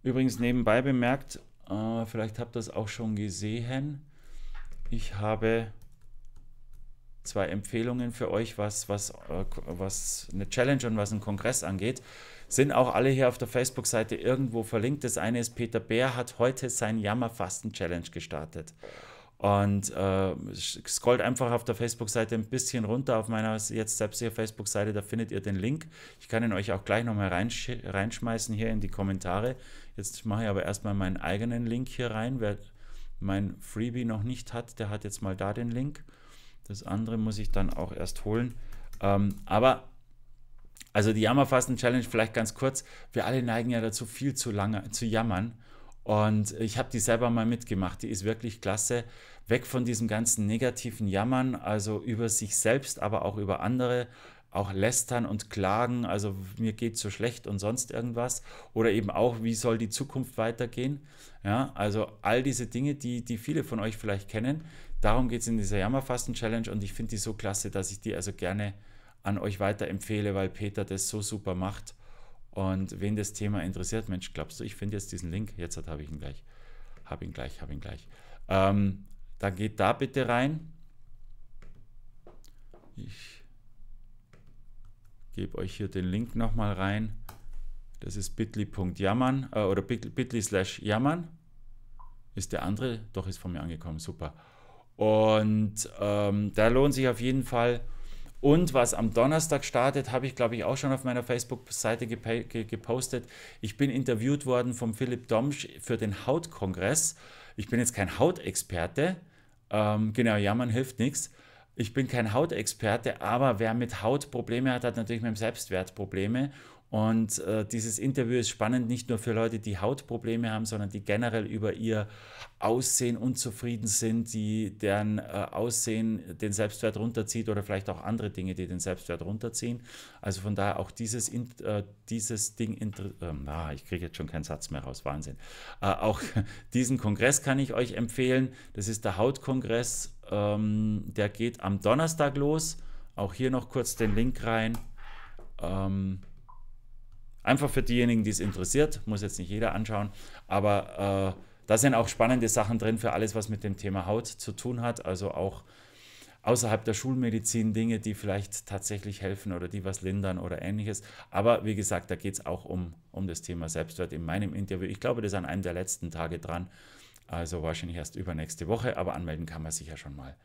Übrigens nebenbei bemerkt, äh, vielleicht habt ihr das auch schon gesehen. Ich habe zwei Empfehlungen für euch, was, was, äh, was eine Challenge und was einen Kongress angeht. Sind auch alle hier auf der Facebook-Seite irgendwo verlinkt. Das eine ist, Peter Bär hat heute sein Jammerfasten-Challenge gestartet. Und äh, scrollt einfach auf der Facebook-Seite ein bisschen runter auf meiner jetzt selbst hier Facebook-Seite, da findet ihr den Link. Ich kann ihn euch auch gleich nochmal reinsch reinschmeißen hier in die Kommentare. Jetzt mache ich aber erstmal meinen eigenen Link hier rein. Wer mein Freebie noch nicht hat, der hat jetzt mal da den Link. Das andere muss ich dann auch erst holen. Ähm, aber also die Jammerfasten-Challenge vielleicht ganz kurz. Wir alle neigen ja dazu, viel zu lange zu jammern. Und ich habe die selber mal mitgemacht. Die ist wirklich klasse weg von diesem ganzen negativen Jammern, also über sich selbst, aber auch über andere, auch lästern und klagen, also mir geht so schlecht und sonst irgendwas. Oder eben auch, wie soll die Zukunft weitergehen? Ja, also all diese Dinge, die, die viele von euch vielleicht kennen. Darum geht es in dieser Jammerfasten-Challenge und ich finde die so klasse, dass ich die also gerne an euch weiterempfehle, weil Peter das so super macht. Und wen das Thema interessiert, Mensch, glaubst du, ich finde jetzt diesen Link, jetzt habe ich ihn gleich. habe ihn gleich, habe ihn gleich. Ähm, dann geht da bitte rein. Ich gebe euch hier den Link nochmal rein. Das ist bit.ly.jammern äh, oder bit.ly slash jammern. Ist der andere? Doch, ist von mir angekommen. Super. Und ähm, da lohnt sich auf jeden Fall. Und was am Donnerstag startet, habe ich, glaube ich, auch schon auf meiner Facebook-Seite gepostet. Ich bin interviewt worden vom Philipp Domsch für den Hautkongress. Ich bin jetzt kein Hautexperte, ähm, genau, jammern hilft nichts. Ich bin kein Hautexperte, aber wer mit Haut Probleme hat, hat natürlich mit dem Selbstwert Probleme. Und äh, dieses Interview ist spannend nicht nur für Leute, die Hautprobleme haben, sondern die generell über ihr Aussehen unzufrieden sind, die deren äh, Aussehen den Selbstwert runterzieht oder vielleicht auch andere Dinge, die den Selbstwert runterziehen. Also von daher auch dieses, in, äh, dieses Ding, ähm, ah, ich kriege jetzt schon keinen Satz mehr raus, Wahnsinn. Äh, auch (laughs) diesen Kongress kann ich euch empfehlen. Das ist der Hautkongress, ähm, der geht am Donnerstag los. Auch hier noch kurz den Link rein. Ähm, Einfach für diejenigen, die es interessiert, muss jetzt nicht jeder anschauen, aber äh, da sind auch spannende Sachen drin für alles, was mit dem Thema Haut zu tun hat, also auch außerhalb der Schulmedizin Dinge, die vielleicht tatsächlich helfen oder die was lindern oder ähnliches. Aber wie gesagt, da geht es auch um, um das Thema Selbstwert in meinem Interview. Ich glaube, das ist an einem der letzten Tage dran. Also wahrscheinlich erst übernächste Woche, aber anmelden kann man sich ja schon mal.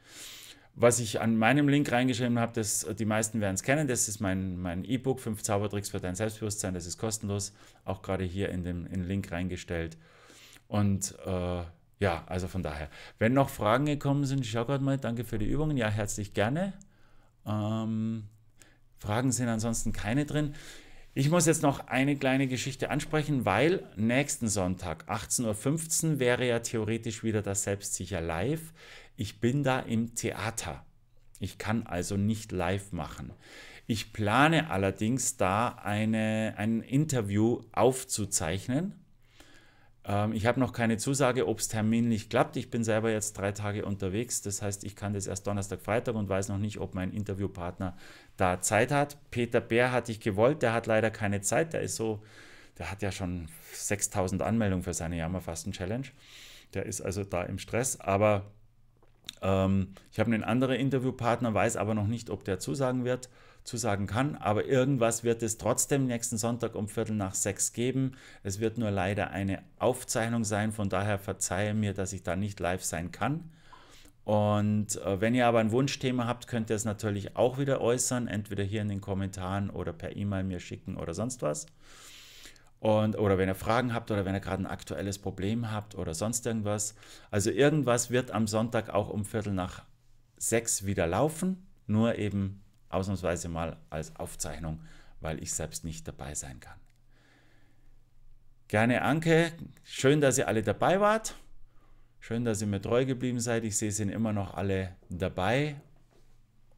Was ich an meinem Link reingeschrieben habe, das, äh, die meisten werden es kennen, das ist mein, mein E-Book, 5 Zaubertricks für dein Selbstbewusstsein, das ist kostenlos, auch gerade hier in den in Link reingestellt. Und äh, ja, also von daher, wenn noch Fragen gekommen sind, schau gerade mal, danke für die Übungen, ja, herzlich gerne. Ähm, Fragen sind ansonsten keine drin. Ich muss jetzt noch eine kleine Geschichte ansprechen, weil nächsten Sonntag, 18.15 Uhr, wäre ja theoretisch wieder das Selbstsicher live. Ich bin da im Theater. Ich kann also nicht live machen. Ich plane allerdings da eine, ein Interview aufzuzeichnen. Ähm, ich habe noch keine Zusage, ob es terminlich klappt. Ich bin selber jetzt drei Tage unterwegs. Das heißt, ich kann das erst Donnerstag, Freitag und weiß noch nicht, ob mein Interviewpartner da Zeit hat. Peter Bär hatte ich gewollt, der hat leider keine Zeit. Der ist so, der hat ja schon 6000 Anmeldungen für seine Jammerfasten-Challenge. Der ist also da im Stress. Aber ähm, ich habe einen anderen Interviewpartner, weiß aber noch nicht, ob der zusagen wird, zusagen kann, aber irgendwas wird es trotzdem nächsten Sonntag um Viertel nach sechs geben. Es wird nur leider eine Aufzeichnung sein, von daher verzeihe mir, dass ich da nicht live sein kann. Und äh, wenn ihr aber ein Wunschthema habt, könnt ihr es natürlich auch wieder äußern, entweder hier in den Kommentaren oder per E-Mail mir schicken oder sonst was. Und, oder wenn ihr Fragen habt oder wenn ihr gerade ein aktuelles Problem habt oder sonst irgendwas. Also irgendwas wird am Sonntag auch um Viertel nach sechs wieder laufen, nur eben ausnahmsweise mal als Aufzeichnung, weil ich selbst nicht dabei sein kann. Gerne Anke, schön, dass ihr alle dabei wart. Schön, dass ihr mir treu geblieben seid. Ich sehe, sind immer noch alle dabei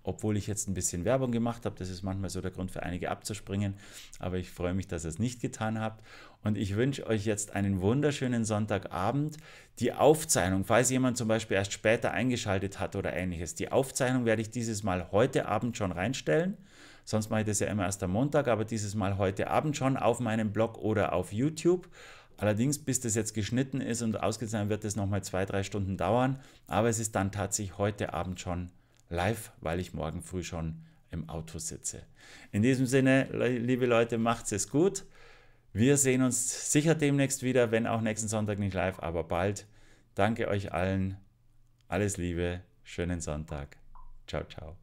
obwohl ich jetzt ein bisschen Werbung gemacht habe. Das ist manchmal so der Grund für einige abzuspringen, aber ich freue mich, dass ihr es nicht getan habt. Und ich wünsche euch jetzt einen wunderschönen Sonntagabend. Die Aufzeichnung, falls jemand zum Beispiel erst später eingeschaltet hat oder ähnliches, die Aufzeichnung werde ich dieses Mal heute Abend schon reinstellen. Sonst mache ich das ja immer erst am Montag, aber dieses Mal heute Abend schon auf meinem Blog oder auf YouTube. Allerdings, bis das jetzt geschnitten ist und ausgezeichnet wird, das nochmal zwei, drei Stunden dauern. Aber es ist dann tatsächlich heute Abend schon live, weil ich morgen früh schon im Auto sitze. In diesem Sinne, liebe Leute, macht es gut. Wir sehen uns sicher demnächst wieder, wenn auch nächsten Sonntag nicht live, aber bald. Danke euch allen. Alles Liebe, schönen Sonntag. Ciao, ciao.